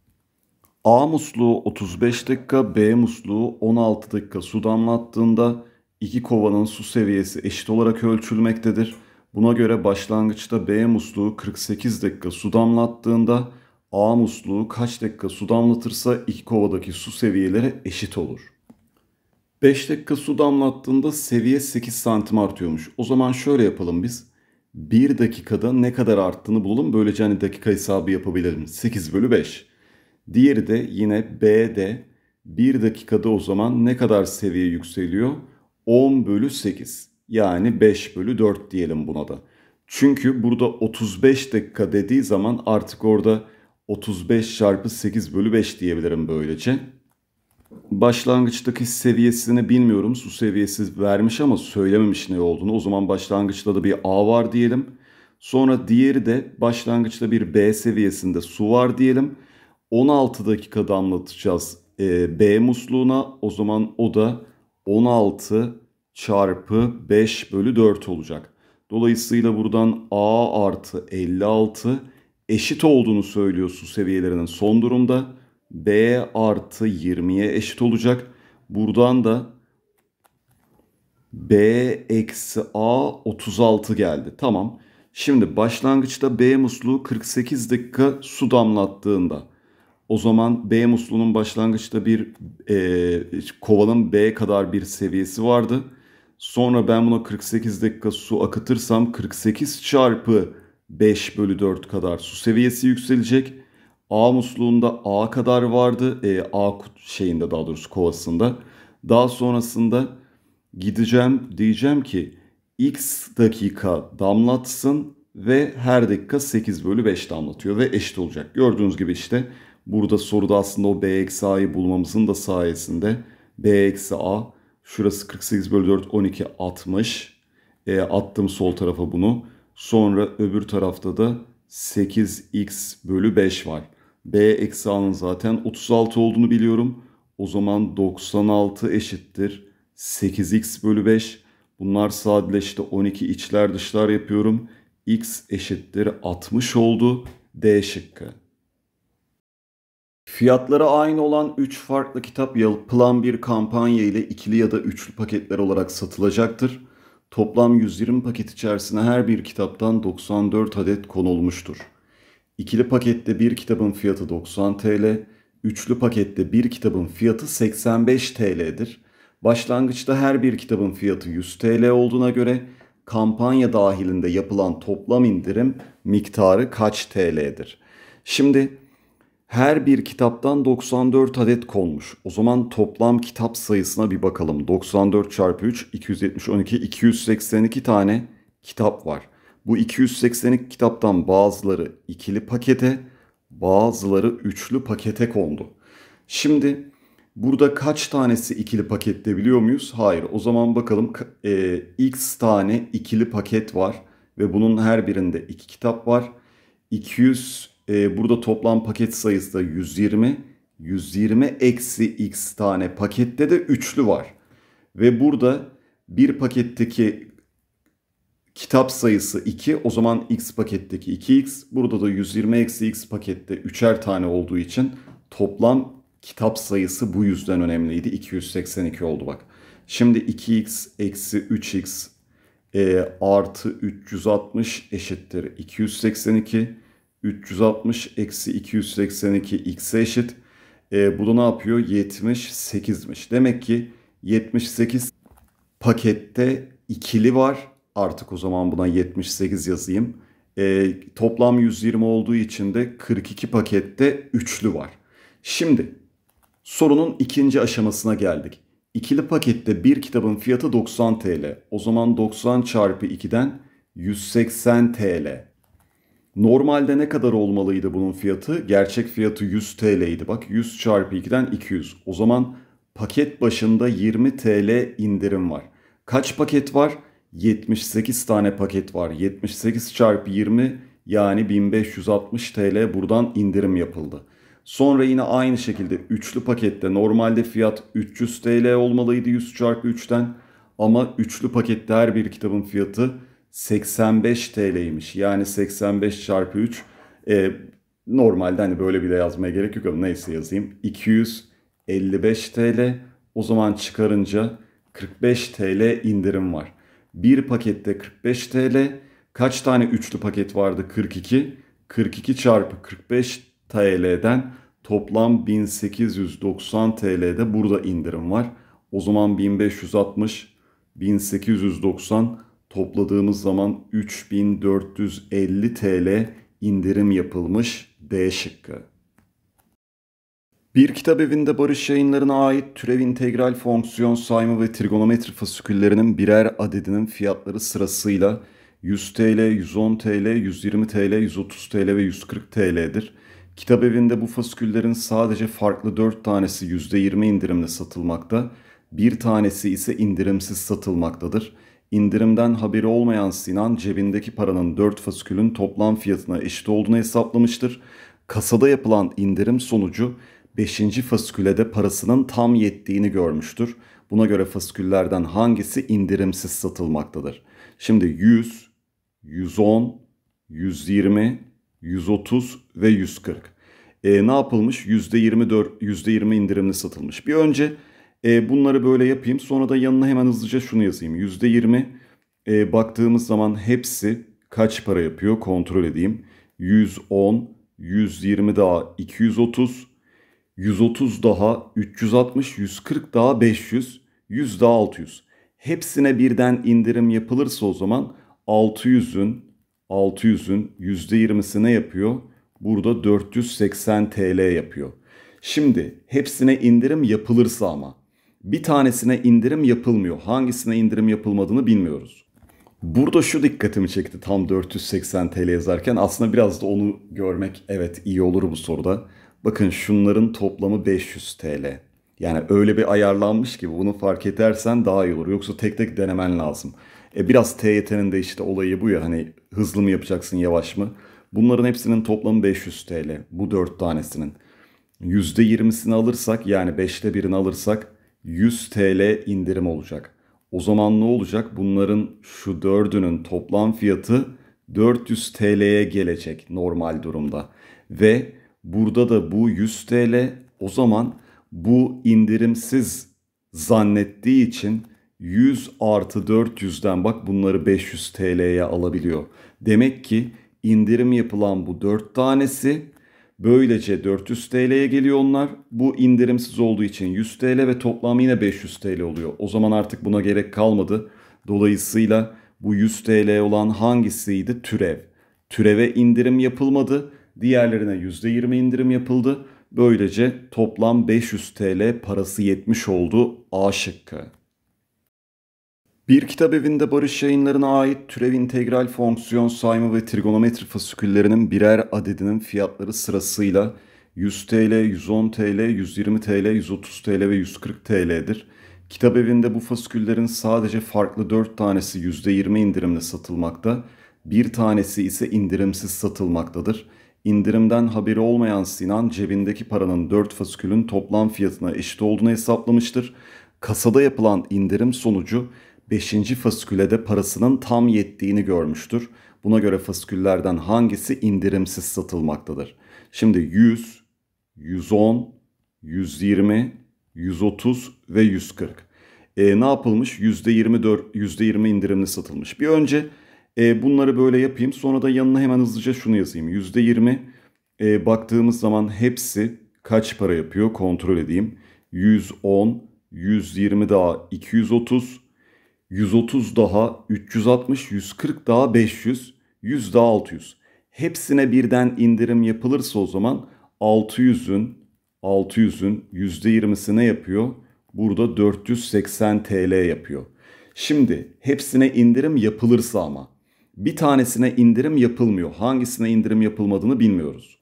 A musluğu 35 dakika, B musluğu 16 dakika su damlattığında iki kovanın su seviyesi eşit olarak ölçülmektedir. Buna göre başlangıçta B musluğu 48 dakika su damlattığında A musluğu kaç dakika su damlatırsa iki kovadaki su seviyeleri eşit olur. 5 dakika su damlattığında seviye 8 santim artıyormuş. O zaman şöyle yapalım biz. 1 dakikada ne kadar arttığını bulalım. Böylece hani dakika hesabı yapabilirim. 8 bölü 5. Diğeri de yine B'de 1 dakikada o zaman ne kadar seviye yükseliyor? 10 bölü 8 yani 5 bölü 4 diyelim buna da. Çünkü burada 35 dakika dediği zaman artık orada 35 çarpı 8 bölü 5 diyebilirim böylece. Başlangıçtaki seviyesini bilmiyorum. Su seviyesi vermiş ama söylememiş ne olduğunu. O zaman başlangıçta da bir A var diyelim. Sonra diğeri de başlangıçta bir B seviyesinde su var diyelim. 16 dakikada anlatacağız e, B musluğuna. O zaman o da 16 çarpı 5 bölü 4 olacak. Dolayısıyla buradan A artı 56 eşit olduğunu söylüyor su seviyelerinin son durumda. B artı 20'ye eşit olacak. Buradan da B eksi A 36 geldi. Tamam. Şimdi başlangıçta B musluğu 48 dakika su damlattığında o zaman B musluğunun başlangıçta bir e, kovanın B kadar bir seviyesi vardı. Sonra ben buna 48 dakika su akıtırsam 48 çarpı 5 bölü 4 kadar su seviyesi yükselecek. A musluğunda A kadar vardı. E, A şeyinde daha doğrusu kovasında. Daha sonrasında gideceğim diyeceğim ki x dakika damlatsın ve her dakika 8 bölü 5 damlatıyor ve eşit olacak. Gördüğünüz gibi işte Burada soruda aslında o b eksi a'yı bulmamızın da sayesinde b eksi a şurası 48 bölü 4 12 60. E, attım sol tarafa bunu. Sonra öbür tarafta da 8x bölü 5 var. b eksi a'nın zaten 36 olduğunu biliyorum. O zaman 96 eşittir. 8x bölü 5. Bunlar sadeleşti 12 içler dışlar yapıyorum. x eşittir 60 oldu. D şıkkı. Fiyatları aynı olan 3 farklı kitap plan bir kampanya ile ikili ya da üçlü paketler olarak satılacaktır. Toplam 120 paket içerisine her bir kitaptan 94 adet konulmuştur. İkili pakette bir kitabın fiyatı 90 TL, üçlü pakette bir kitabın fiyatı 85 TL'dir. Başlangıçta her bir kitabın fiyatı 100 TL olduğuna göre kampanya dahilinde yapılan toplam indirim miktarı kaç TL'dir? Şimdi her bir kitaptan 94 adet konmuş. O zaman toplam kitap sayısına bir bakalım. 94 çarpı 3 270 12 282 tane kitap var. Bu 282 kitaptan bazıları ikili pakete, bazıları üçlü pakete kondu. Şimdi burada kaç tanesi ikili pakette biliyor muyuz? Hayır. O zaman bakalım e, x tane ikili paket var ve bunun her birinde iki kitap var. 200 ee, burada toplam paket sayısı da 120. 120 eksi x tane pakette de üçlü var. Ve burada bir paketteki kitap sayısı 2 o zaman x paketteki 2x burada da 120 eksi x pakette üçer tane olduğu için toplam kitap sayısı bu yüzden önemliydi 282 oldu bak. Şimdi 2x eksi 3x e, artı 360 eşittir 282 360 eksi 282 x'e eşit. E, bu da ne yapıyor? 78'miş. Demek ki 78 pakette ikili var. Artık o zaman buna 78 yazayım. E, toplam 120 olduğu için de 42 pakette üçlü var. Şimdi sorunun ikinci aşamasına geldik. İkili pakette bir kitabın fiyatı 90 TL. O zaman 90 çarpı 2'den 180 TL Normalde ne kadar olmalıydı bunun fiyatı? Gerçek fiyatı 100 TL idi. Bak 100 çarpı 2'den 200. O zaman paket başında 20 TL indirim var. Kaç paket var? 78 tane paket var. 78 çarpı 20 yani 1560 TL buradan indirim yapıldı. Sonra yine aynı şekilde üçlü pakette normalde fiyat 300 TL olmalıydı 100 çarpı 3'ten. Ama üçlü pakette her bir kitabın fiyatı 85 TL'ymiş. Yani 85 çarpı 3 e, normalde hani böyle bile yazmaya gerek yok ama neyse yazayım. 255 TL o zaman çıkarınca 45 TL indirim var. Bir pakette 45 TL kaç tane üçlü paket vardı 42? 42 çarpı 45 TL'den toplam 1890 TL'de burada indirim var. O zaman 1560, 1890 topladığımız zaman 3450 TL indirim yapılmış D şıkkı. Bir kitap evinde barış yayınlarına ait türev integral fonksiyon sayma ve trigonometri fasiküllerinin birer adedinin fiyatları sırasıyla 100 TL, 110 TL, 120 TL, 130 TL ve 140 TL'dir. Kitap evinde bu fasiküllerin sadece farklı 4 tanesi %20 indirimle satılmakta, bir tanesi ise indirimsiz satılmaktadır. İndirimden haberi olmayan Sinan cebindeki paranın 4 faskülün toplam fiyatına eşit olduğunu hesaplamıştır. Kasada yapılan indirim sonucu 5. fasküle de parasının tam yettiğini görmüştür. Buna göre fasküllerden hangisi indirimsiz satılmaktadır? Şimdi 100, 110, 120, 130 ve 140. E, ne yapılmış? %24, %20 indirimli satılmış. Bir önce e, bunları böyle yapayım. Sonra da yanına hemen hızlıca şunu yazayım. %20 e, baktığımız zaman hepsi kaç para yapıyor kontrol edeyim. 110, 120 daha 230, 130 daha 360, 140 daha 500, 100 daha 600. Hepsine birden indirim yapılırsa o zaman 600'ün 600'ün %20'si ne yapıyor? Burada 480 TL yapıyor. Şimdi hepsine indirim yapılırsa ama bir tanesine indirim yapılmıyor. Hangisine indirim yapılmadığını bilmiyoruz. Burada şu dikkatimi çekti tam 480 TL yazarken aslında biraz da onu görmek evet iyi olur bu soruda. Bakın şunların toplamı 500 TL. Yani öyle bir ayarlanmış ki bunu fark edersen daha iyi olur. Yoksa tek tek denemen lazım. E biraz TYT'nin de işte olayı bu ya hani hızlı mı yapacaksın yavaş mı? Bunların hepsinin toplamı 500 TL. Bu 4 tanesinin. %20'sini alırsak yani 5'te birini alırsak 100 TL indirim olacak. O zaman ne olacak? Bunların şu dördünün toplam fiyatı 400 TL'ye gelecek normal durumda. Ve burada da bu 100 TL o zaman bu indirimsiz zannettiği için 100 artı 400'den bak bunları 500 TL'ye alabiliyor. Demek ki indirim yapılan bu 4 tanesi Böylece 400 TL'ye geliyor onlar. Bu indirimsiz olduğu için 100 TL ve toplam yine 500 TL oluyor. O zaman artık buna gerek kalmadı. Dolayısıyla bu 100 TL olan hangisiydi? Türev. Türeve indirim yapılmadı. Diğerlerine %20 indirim yapıldı. Böylece toplam 500 TL parası yetmiş oldu A şıkkı. Bir Kitap Evi'nde Barış Yayınları'na ait türev integral fonksiyon sayımı ve trigonometri fasiküllerinin birer adedinin fiyatları sırasıyla 100 TL, 110 TL, 120 TL, 130 TL ve 140 TL'dir. Kitap evinde bu fasiküllerin sadece farklı 4 tanesi %20 indirimle satılmakta, bir tanesi ise indirimsiz satılmaktadır. İndirimden haberi olmayan Sinan cebindeki paranın 4 fasikülün toplam fiyatına eşit olduğunu hesaplamıştır. Kasada yapılan indirim sonucu 5. faskülede parasının tam yettiğini görmüştür. Buna göre fasküllerden hangisi indirimsiz satılmaktadır? Şimdi 100, 110, 120, 130 ve 140. E, ne yapılmış? %24, %20 indirimli satılmış. Bir önce e, bunları böyle yapayım. Sonra da yanına hemen hızlıca şunu yazayım. %20 e, baktığımız zaman hepsi kaç para yapıyor kontrol edeyim. 110, 120 daha 230, 130 daha, 360, 140 daha 500, 100 daha 600. Hepsine birden indirim yapılırsa o zaman 600'ün 600'ün %20'si yapıyor? Burada 480 TL yapıyor. Şimdi hepsine indirim yapılırsa ama bir tanesine indirim yapılmıyor. Hangisine indirim yapılmadığını bilmiyoruz.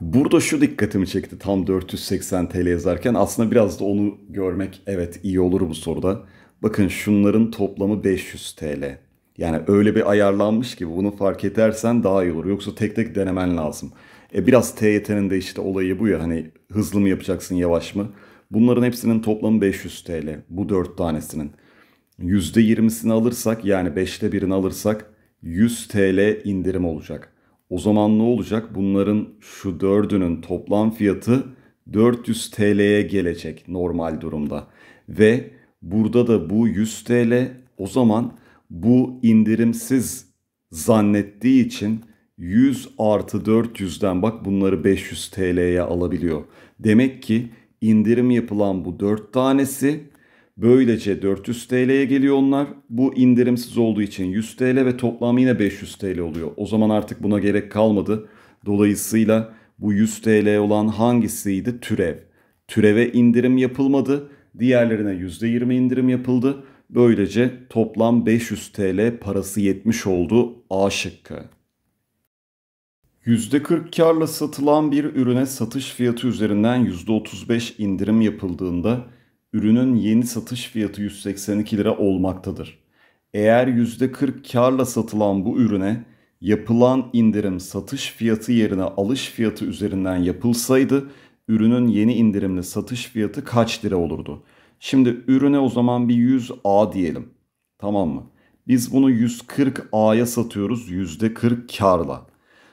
Burada şu dikkatimi çekti tam 480 TL yazarken aslında biraz da onu görmek evet iyi olur bu soruda. Bakın şunların toplamı 500 TL. Yani öyle bir ayarlanmış ki bunu fark edersen daha iyi olur. Yoksa tek tek denemen lazım. E biraz TYT'nin de işte olayı bu ya hani hızlı mı yapacaksın yavaş mı? Bunların hepsinin toplamı 500 TL. Bu 4 tanesinin. %20'sini alırsak yani 5'te birini alırsak 100 TL indirim olacak. O zaman ne olacak? Bunların şu dördünün toplam fiyatı 400 TL'ye gelecek normal durumda. Ve Burada da bu 100 TL o zaman bu indirimsiz zannettiği için 100 artı 400'den bak bunları 500 TL'ye alabiliyor. Demek ki indirim yapılan bu 4 tanesi böylece 400 TL'ye geliyor onlar. Bu indirimsiz olduğu için 100 TL ve toplam yine 500 TL oluyor. O zaman artık buna gerek kalmadı. Dolayısıyla bu 100 TL olan hangisiydi? Türev. Türeve indirim yapılmadı. Diğerlerine %20 indirim yapıldı. Böylece toplam 500 TL parası yetmiş oldu A şıkkı. %40 karla satılan bir ürüne satış fiyatı üzerinden %35 indirim yapıldığında ürünün yeni satış fiyatı 182 lira olmaktadır. Eğer %40 karla satılan bu ürüne yapılan indirim satış fiyatı yerine alış fiyatı üzerinden yapılsaydı ürünün yeni indirimli satış fiyatı kaç lira olurdu? Şimdi ürüne o zaman bir 100A diyelim. Tamam mı? Biz bunu 140A'ya satıyoruz %40 karla.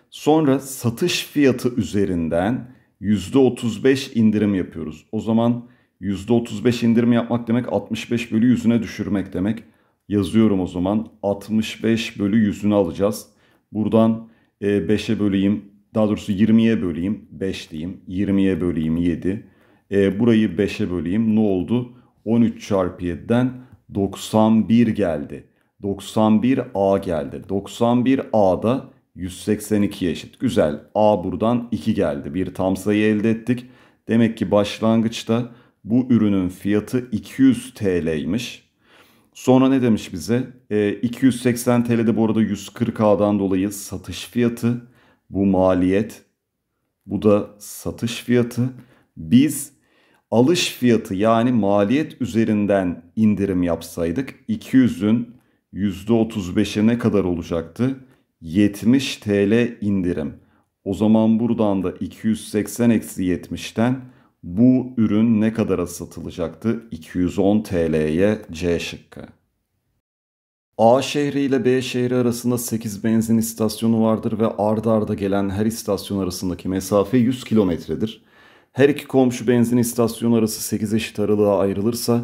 Sonra satış fiyatı üzerinden %35 indirim yapıyoruz. O zaman %35 indirim yapmak demek 65 bölü yüzüne düşürmek demek. Yazıyorum o zaman 65 bölü 100'ünü alacağız. Buradan 5'e böleyim daha doğrusu 20'ye böleyim 5 diyeyim. 20'ye böleyim 7. E, burayı 5'e böleyim. Ne oldu? 13 çarpı 7'den 91 geldi. 91 A geldi. 91 A da 182'ye eşit. Güzel. A buradan 2 geldi. Bir tam sayı elde ettik. Demek ki başlangıçta bu ürünün fiyatı 200 TL'ymiş. Sonra ne demiş bize? E, 280 TL'de bu arada 140A'dan dolayı satış fiyatı bu maliyet, bu da satış fiyatı. Biz alış fiyatı yani maliyet üzerinden indirim yapsaydık 200'ün %35'e ne kadar olacaktı? 70 TL indirim. O zaman buradan da 280 eksi 70'ten bu ürün ne kadara satılacaktı? 210 TL'ye C şıkkı. A şehri ile B şehri arasında 8 benzin istasyonu vardır ve ardarda arda gelen her istasyon arasındaki mesafe 100 kilometredir. Her iki komşu benzin istasyonu arası 8 eşit aralığa ayrılırsa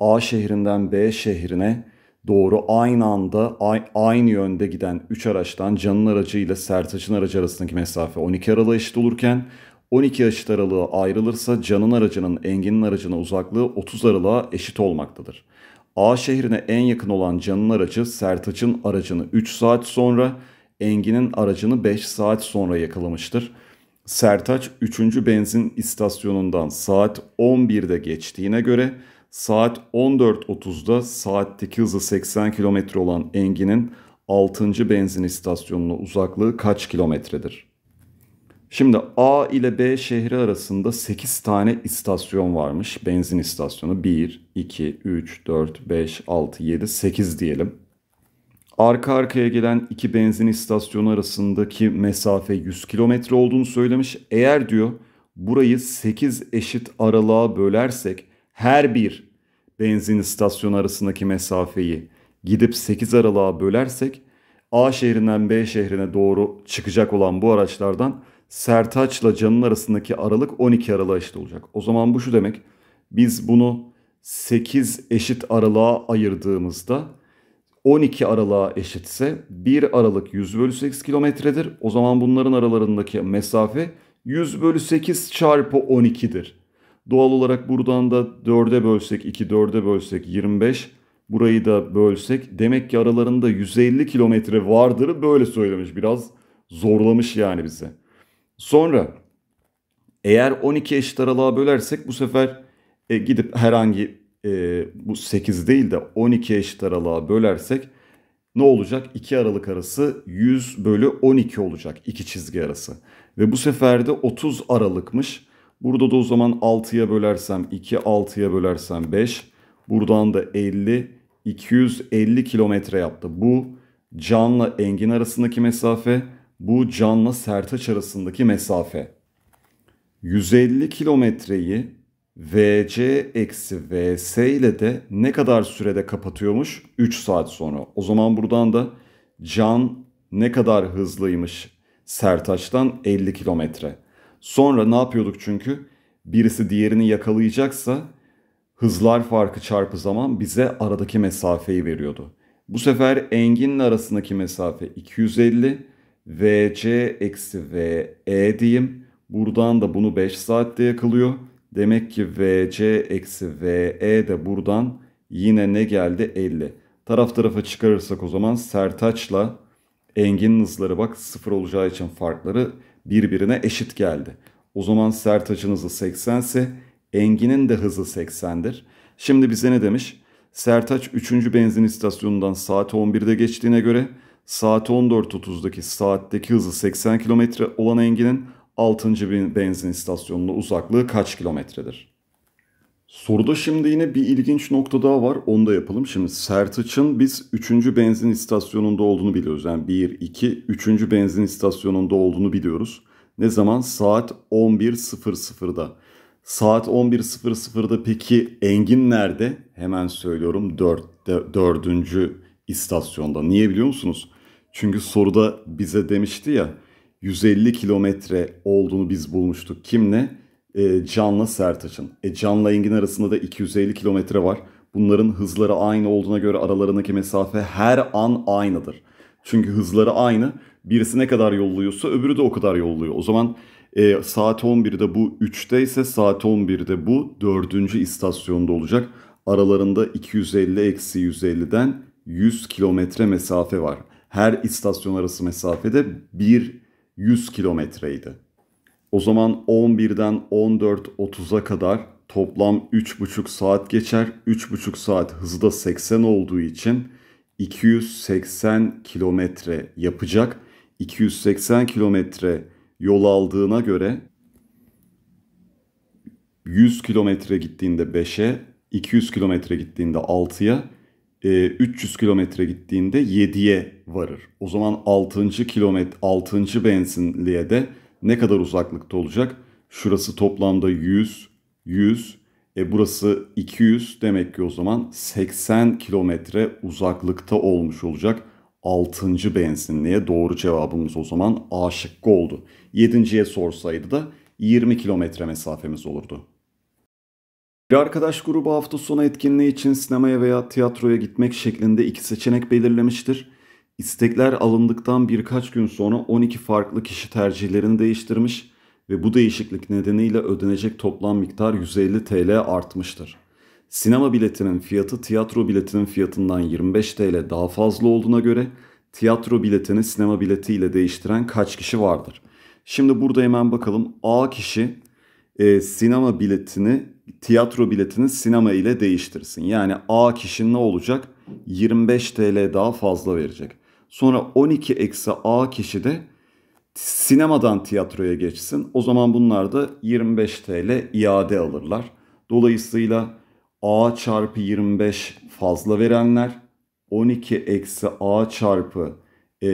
A şehrinden B şehrine doğru aynı anda aynı yönde giden 3 araçtan Can'ın aracı ile Sertaç'ın aracı arasındaki mesafe 12 aralığa eşit olurken 12 eşit aralığa ayrılırsa Can'ın aracının Engin'in aracına uzaklığı 30 aralığa eşit olmaktadır. A şehrine en yakın olan Can'ın aracı Sertaç'ın aracını 3 saat sonra, Engin'in aracını 5 saat sonra yakalamıştır. Sertaç 3. benzin istasyonundan saat 11'de geçtiğine göre saat 14.30'da saatteki hızı 80 km olan Engin'in 6. benzin istasyonuna uzaklığı kaç kilometredir? Şimdi A ile B şehri arasında 8 tane istasyon varmış. Benzin istasyonu 1, 2, 3, 4, 5, 6, 7, 8 diyelim. Arka arkaya gelen iki benzin istasyonu arasındaki mesafe 100 kilometre olduğunu söylemiş. Eğer diyor burayı 8 eşit aralığa bölersek her bir benzin istasyonu arasındaki mesafeyi gidip 8 aralığa bölersek A şehrinden B şehrine doğru çıkacak olan bu araçlardan Sertaç'la Can'ın arasındaki aralık 12 aralığa eşit olacak. O zaman bu şu demek. Biz bunu 8 eşit aralığa ayırdığımızda 12 aralığa eşitse 1 aralık 100 bölü 8 kilometredir. O zaman bunların aralarındaki mesafe 100 bölü 8 çarpı 12'dir. Doğal olarak buradan da 4'e bölsek 2, 4'e bölsek 25, burayı da bölsek demek ki aralarında 150 kilometre vardır böyle söylemiş. Biraz zorlamış yani bize. Sonra eğer 12 eşit aralığa bölersek bu sefer e, gidip herhangi e, bu 8 değil de 12 eşit aralığa bölersek ne olacak? 2 aralık arası 100 bölü 12 olacak iki çizgi arası. Ve bu sefer de 30 aralıkmış. Burada da o zaman 6'ya bölersem 2, 6'ya bölersem 5. Buradan da 50, 250 kilometre yaptı. Bu Can'la Engin arasındaki mesafe bu canla sertaç arasındaki mesafe. 150 kilometreyi VC eksi VS ile de ne kadar sürede kapatıyormuş? 3 saat sonra. O zaman buradan da can ne kadar hızlıymış Sertaç'tan 50 kilometre. Sonra ne yapıyorduk çünkü? Birisi diğerini yakalayacaksa hızlar farkı çarpı zaman bize aradaki mesafeyi veriyordu. Bu sefer Engin'le arasındaki mesafe 250 vc eksi ve diyeyim. Buradan da bunu 5 saatte yakılıyor. Demek ki vc eksi ve de buradan yine ne geldi 50. Taraf tarafa çıkarırsak o zaman Sertaç'la Engin'in hızları bak sıfır olacağı için farkları birbirine eşit geldi. O zaman Sertaç'ın hızı 80 ise Engin'in de hızı 80'dir. Şimdi bize ne demiş? Sertaç 3. benzin istasyonundan saat 11'de geçtiğine göre saat 14.30'daki saatteki hızı 80 km olan Engin'in 6. benzin istasyonuna uzaklığı kaç kilometredir? Soruda şimdi yine bir ilginç nokta daha var. Onu da yapalım. Şimdi Sertıç'ın biz 3. benzin istasyonunda olduğunu biliyoruz. Yani 1, 2, 3. benzin istasyonunda olduğunu biliyoruz. Ne zaman? Saat 11.00'da. Saat 11.00'da peki Engin nerede? Hemen söylüyorum 4. 4. istasyonda. Niye biliyor musunuz? Çünkü soruda bize demişti ya 150 kilometre olduğunu biz bulmuştuk. Kimle? E, Can'la Sertaç'ın. E, Can'la Engin arasında da 250 kilometre var. Bunların hızları aynı olduğuna göre aralarındaki mesafe her an aynıdır. Çünkü hızları aynı. Birisi ne kadar yolluyorsa öbürü de o kadar yolluyor. O zaman e, saat 11'de bu 3'te ise saat 11'de bu 4. istasyonda olacak. Aralarında 250 eksi 150'den 100 kilometre mesafe var her istasyon arası mesafede bir 100 kilometreydi. O zaman 11'den 14.30'a kadar toplam 3,5 saat geçer. 3,5 saat hızı da 80 olduğu için 280 kilometre yapacak. 280 kilometre yol aldığına göre 100 kilometre gittiğinde 5'e, 200 kilometre gittiğinde 6'ya, 300 e, kilometre gittiğinde 7'ye varır. O zaman 6. kilometre 6. benzinliğe de ne kadar uzaklıkta olacak? Şurası toplamda 100, 100, e burası 200 demek ki o zaman 80 kilometre uzaklıkta olmuş olacak. 6. benzinliğe doğru cevabımız o zaman A şıkkı oldu. 7.ye sorsaydı da 20 kilometre mesafemiz olurdu. Bir arkadaş grubu hafta sonu etkinliği için sinemaya veya tiyatroya gitmek şeklinde iki seçenek belirlemiştir. İstekler alındıktan birkaç gün sonra 12 farklı kişi tercihlerini değiştirmiş ve bu değişiklik nedeniyle ödenecek toplam miktar 150 TL artmıştır. Sinema biletinin fiyatı tiyatro biletinin fiyatından 25 TL daha fazla olduğuna göre tiyatro biletini sinema biletiyle değiştiren kaç kişi vardır? Şimdi burada hemen bakalım. A kişi e, sinema biletini tiyatro biletini sinema ile değiştirsin. Yani A kişi ne olacak? 25 TL daha fazla verecek. Sonra 12 eksi A kişi de sinemadan tiyatroya geçsin. O zaman bunlar da 25 TL iade alırlar. Dolayısıyla A çarpı 25 fazla verenler 12 eksi A çarpı e,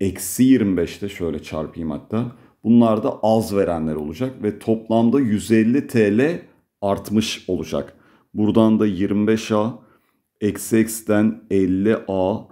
eksi 25 de şöyle çarpayım hatta. Bunlar da az verenler olacak ve toplamda 150 TL artmış olacak. Buradan da 25A eksi x'den 50A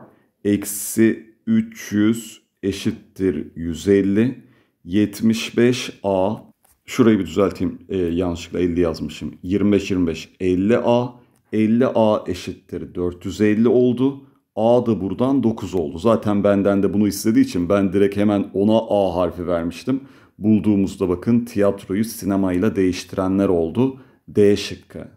eksi 300 eşittir 150. 75A şurayı bir düzelteyim ee, yanlışlıkla 50 yazmışım. 25 25 50A 50A eşittir 450 oldu. A da buradan 9 oldu. Zaten benden de bunu istediği için ben direkt hemen ona A harfi vermiştim. Bulduğumuzda bakın tiyatroyu sinemayla değiştirenler oldu. D şıkkı.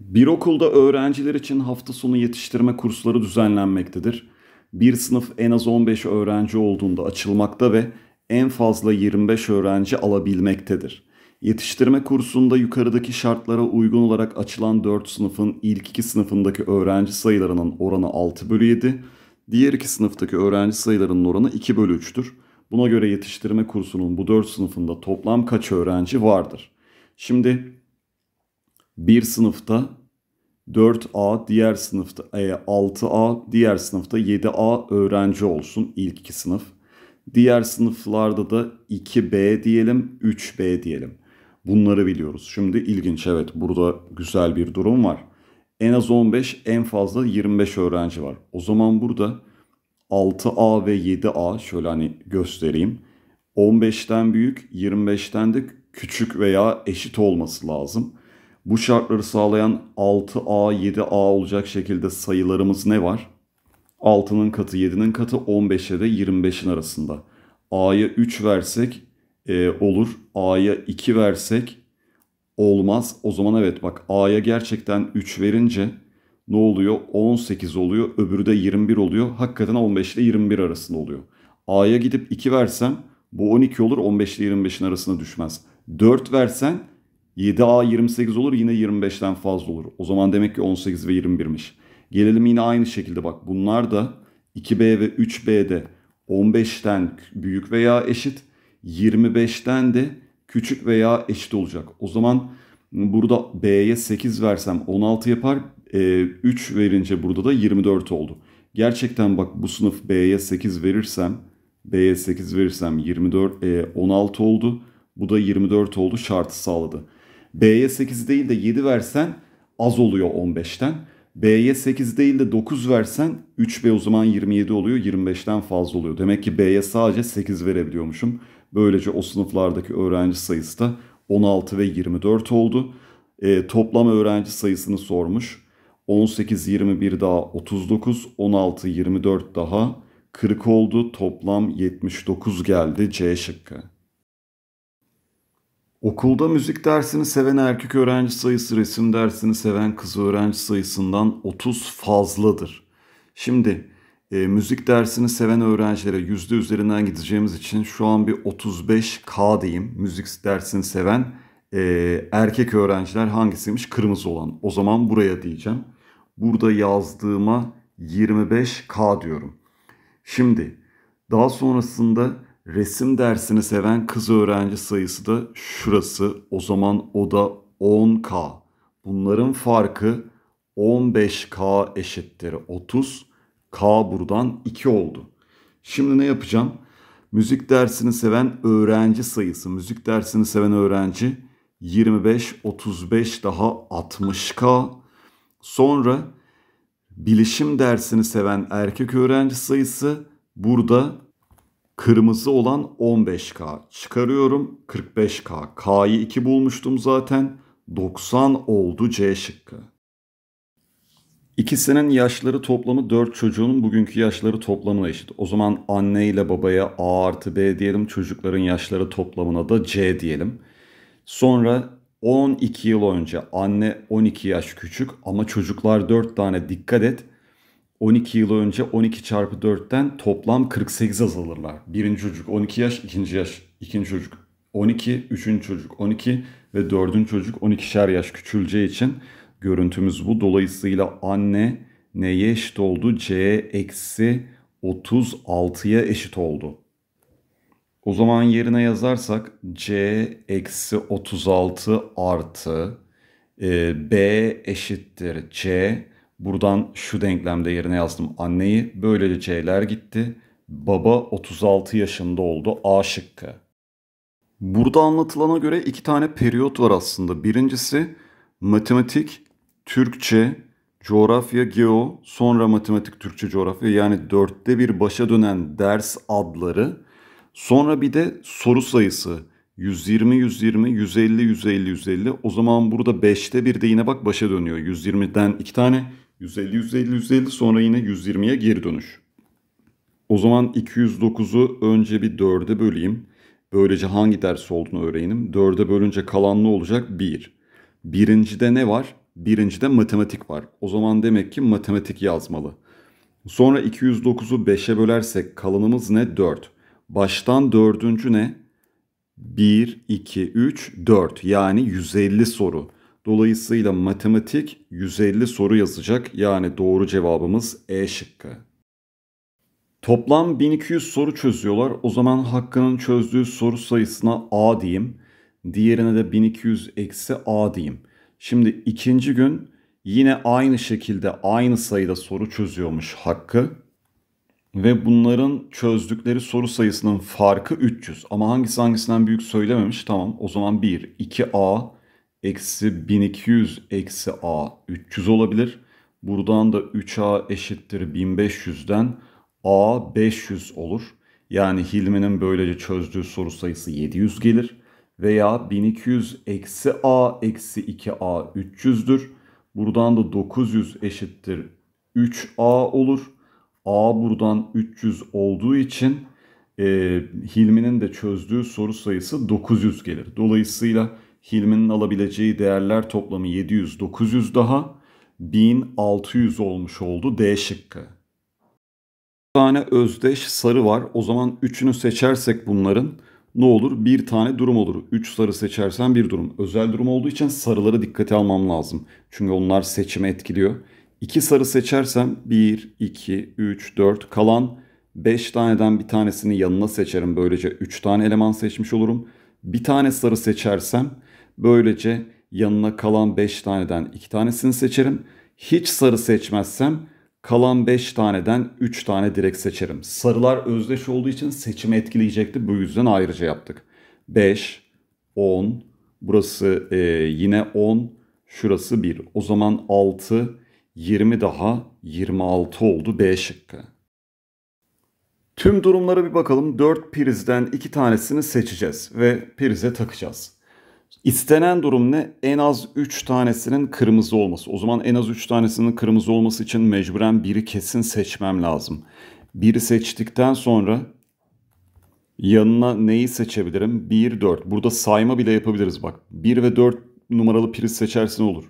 Bir okulda öğrenciler için hafta sonu yetiştirme kursları düzenlenmektedir. Bir sınıf en az 15 öğrenci olduğunda açılmakta ve en fazla 25 öğrenci alabilmektedir. Yetiştirme kursunda yukarıdaki şartlara uygun olarak açılan 4 sınıfın ilk 2 sınıfındaki öğrenci sayılarının oranı 6 bölü 7, diğer 2 sınıftaki öğrenci sayılarının oranı 2 bölü 3'tür. Buna göre yetiştirme kursunun bu 4 sınıfında toplam kaç öğrenci vardır? Şimdi bir sınıfta 4A, diğer sınıfta e, 6A, diğer sınıfta 7A öğrenci olsun ilk iki sınıf. Diğer sınıflarda da 2B diyelim, 3B diyelim. Bunları biliyoruz. Şimdi ilginç evet burada güzel bir durum var. En az 15 en fazla 25 öğrenci var. O zaman burada 6A ve 7A şöyle hani göstereyim. 15'ten büyük, 25'ten de küçük veya eşit olması lazım. Bu şartları sağlayan 6A, 7A olacak şekilde sayılarımız ne var? 6'nın katı 7'nin katı 15'e de 25'in arasında. A'ya 3 versek e, olur. A'ya 2 versek olmaz. O zaman evet bak A'ya gerçekten 3 verince ne oluyor? 18 oluyor. Öbürü de 21 oluyor. Hakikaten 15 ile 21 arasında oluyor. A'ya gidip 2 versem bu 12 olur 15 ile 25'in arasına düşmez. 4 versen 7A 28 olur yine 25'ten fazla olur. O zaman demek ki 18 ve 21'miş. Gelelim yine aynı şekilde bak bunlar da 2B ve 3B'de 15'ten büyük veya eşit 25'ten de küçük veya eşit olacak. O zaman burada B'ye 8 versem 16 yapar. E, 3 verince burada da 24 oldu. Gerçekten bak bu sınıf B'ye 8 verirsem B'ye 8 verirsem 24 e, 16 oldu. Bu da 24 oldu şartı sağladı. B'ye 8 değil de 7 versen az oluyor 15'ten. B'ye 8 değil de 9 versen 3B o zaman 27 oluyor 25'ten fazla oluyor. Demek ki B'ye sadece 8 verebiliyormuşum. Böylece o sınıflardaki öğrenci sayısı da 16 ve 24 oldu. E, toplam öğrenci sayısını sormuş. 18, 21 daha 39, 16, 24 daha 40 oldu. Toplam 79 geldi C şıkkı. Okulda müzik dersini seven erkek öğrenci sayısı resim dersini seven kız öğrenci sayısından 30 fazladır. Şimdi e, müzik dersini seven öğrencilere yüzde üzerinden gideceğimiz için şu an bir 35K diyeyim. Müzik dersini seven e, erkek öğrenciler hangisiymiş? Kırmızı olan. O zaman buraya diyeceğim. Burada yazdığıma 25K diyorum. Şimdi daha sonrasında Resim dersini seven kız öğrenci sayısı da şurası. O zaman o da 10K. Bunların farkı 15K eşittir 30. K buradan 2 oldu. Şimdi ne yapacağım? Müzik dersini seven öğrenci sayısı. Müzik dersini seven öğrenci 25, 35 daha 60K. Sonra bilişim dersini seven erkek öğrenci sayısı burada Kırmızı olan 15K çıkarıyorum 45K. K'yı 2 bulmuştum zaten. 90 oldu C şıkkı. İkisinin yaşları toplamı 4 çocuğunun bugünkü yaşları toplamına eşit. O zaman anne ile babaya A artı B diyelim. Çocukların yaşları toplamına da C diyelim. Sonra 12 yıl önce anne 12 yaş küçük ama çocuklar 4 tane dikkat et. 12 yıl önce 12 çarpı 4'ten toplam 48 azalırlar. Birinci çocuk 12 yaş, ikinci yaş, ikinci çocuk 12, üçüncü çocuk 12 ve dördüncü çocuk 12'şer yaş küçüleceği için görüntümüz bu. Dolayısıyla anne neye eşit oldu? C eksi 36'ya eşit oldu. O zaman yerine yazarsak C eksi 36 artı e, B eşittir C Buradan şu denklemde yerine yazdım anneyi. Böylece C'ler gitti. Baba 36 yaşında oldu. A şıkkı. Burada anlatılana göre iki tane periyot var aslında. Birincisi matematik, Türkçe, coğrafya, geo, sonra matematik, Türkçe, coğrafya yani dörtte bir başa dönen ders adları. Sonra bir de soru sayısı 120, 120, 150, 150, 150. O zaman burada 5'te bir de yine bak başa dönüyor. 120'den 2 tane, 150, 150, 150 sonra yine 120'ye geri dönüş. O zaman 209'u önce bir 4'e böleyim. Böylece hangi ders olduğunu öğrenim. 4'e bölünce kalan ne olacak? 1. Birincide ne var? Birincide matematik var. O zaman demek ki matematik yazmalı. Sonra 209'u 5'e bölersek kalanımız ne? 4. Baştan dördüncü ne? 1, 2, 3, 4 yani 150 soru. Dolayısıyla matematik 150 soru yazacak. Yani doğru cevabımız E şıkkı. Toplam 1200 soru çözüyorlar. O zaman Hakkı'nın çözdüğü soru sayısına A diyeyim. Diğerine de 1200 eksi A diyeyim. Şimdi ikinci gün yine aynı şekilde aynı sayıda soru çözüyormuş Hakkı. Ve bunların çözdükleri soru sayısının farkı 300. Ama hangisi hangisinden büyük söylememiş. Tamam o zaman 1, 2A, eksi 1200 eksi a 300 olabilir. Buradan da 3a eşittir 1500'den a 500 olur. Yani Hilmi'nin böylece çözdüğü soru sayısı 700 gelir. Veya 1200 eksi a eksi 2a 300'dür. Buradan da 900 eşittir 3a olur. a buradan 300 olduğu için e, Hilmi'nin de çözdüğü soru sayısı 900 gelir. Dolayısıyla Hilmi'nin alabileceği değerler toplamı 700, 900 daha 1600 olmuş oldu D şıkkı. tane özdeş sarı var. O zaman üçünü seçersek bunların ne olur? Bir tane durum olur. Üç sarı seçersen bir durum. Özel durum olduğu için sarıları dikkate almam lazım. Çünkü onlar seçimi etkiliyor. İki sarı seçersem 1, 2, 3, 4 kalan 5 taneden bir tanesini yanına seçerim. Böylece 3 tane eleman seçmiş olurum. Bir tane sarı seçersem Böylece yanına kalan 5 taneden 2 tanesini seçerim. Hiç sarı seçmezsem kalan 5 taneden 3 tane direkt seçerim. Sarılar özdeş olduğu için seçimi etkileyecekti. Bu yüzden ayrıca yaptık. 5, 10, burası e, yine 10, şurası 1. O zaman 6, 20 daha 26 oldu B şıkkı. Tüm durumlara bir bakalım. 4 prizden 2 tanesini seçeceğiz ve prize takacağız. İstenen durum ne? En az 3 tanesinin kırmızı olması. O zaman en az 3 tanesinin kırmızı olması için mecburen biri kesin seçmem lazım. Biri seçtikten sonra yanına neyi seçebilirim? 1, 4. Burada sayma bile yapabiliriz bak. 1 ve 4 numaralı priz seçersin olur.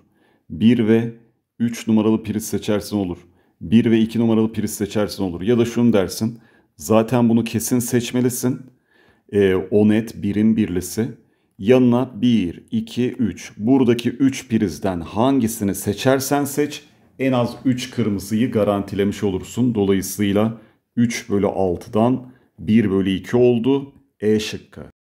1 ve 3 numaralı priz seçersin olur. 1 ve 2 numaralı priz seçersin olur. Ya da şunu dersin. Zaten bunu kesin seçmelisin. E, o net birin birlisi. Yanına 1, 2, 3. Buradaki 3 prizden hangisini seçersen seç en az 3 kırmızıyı garantilemiş olursun. Dolayısıyla 3 bölü 6'dan 1 bölü 2 oldu. E şıkkı.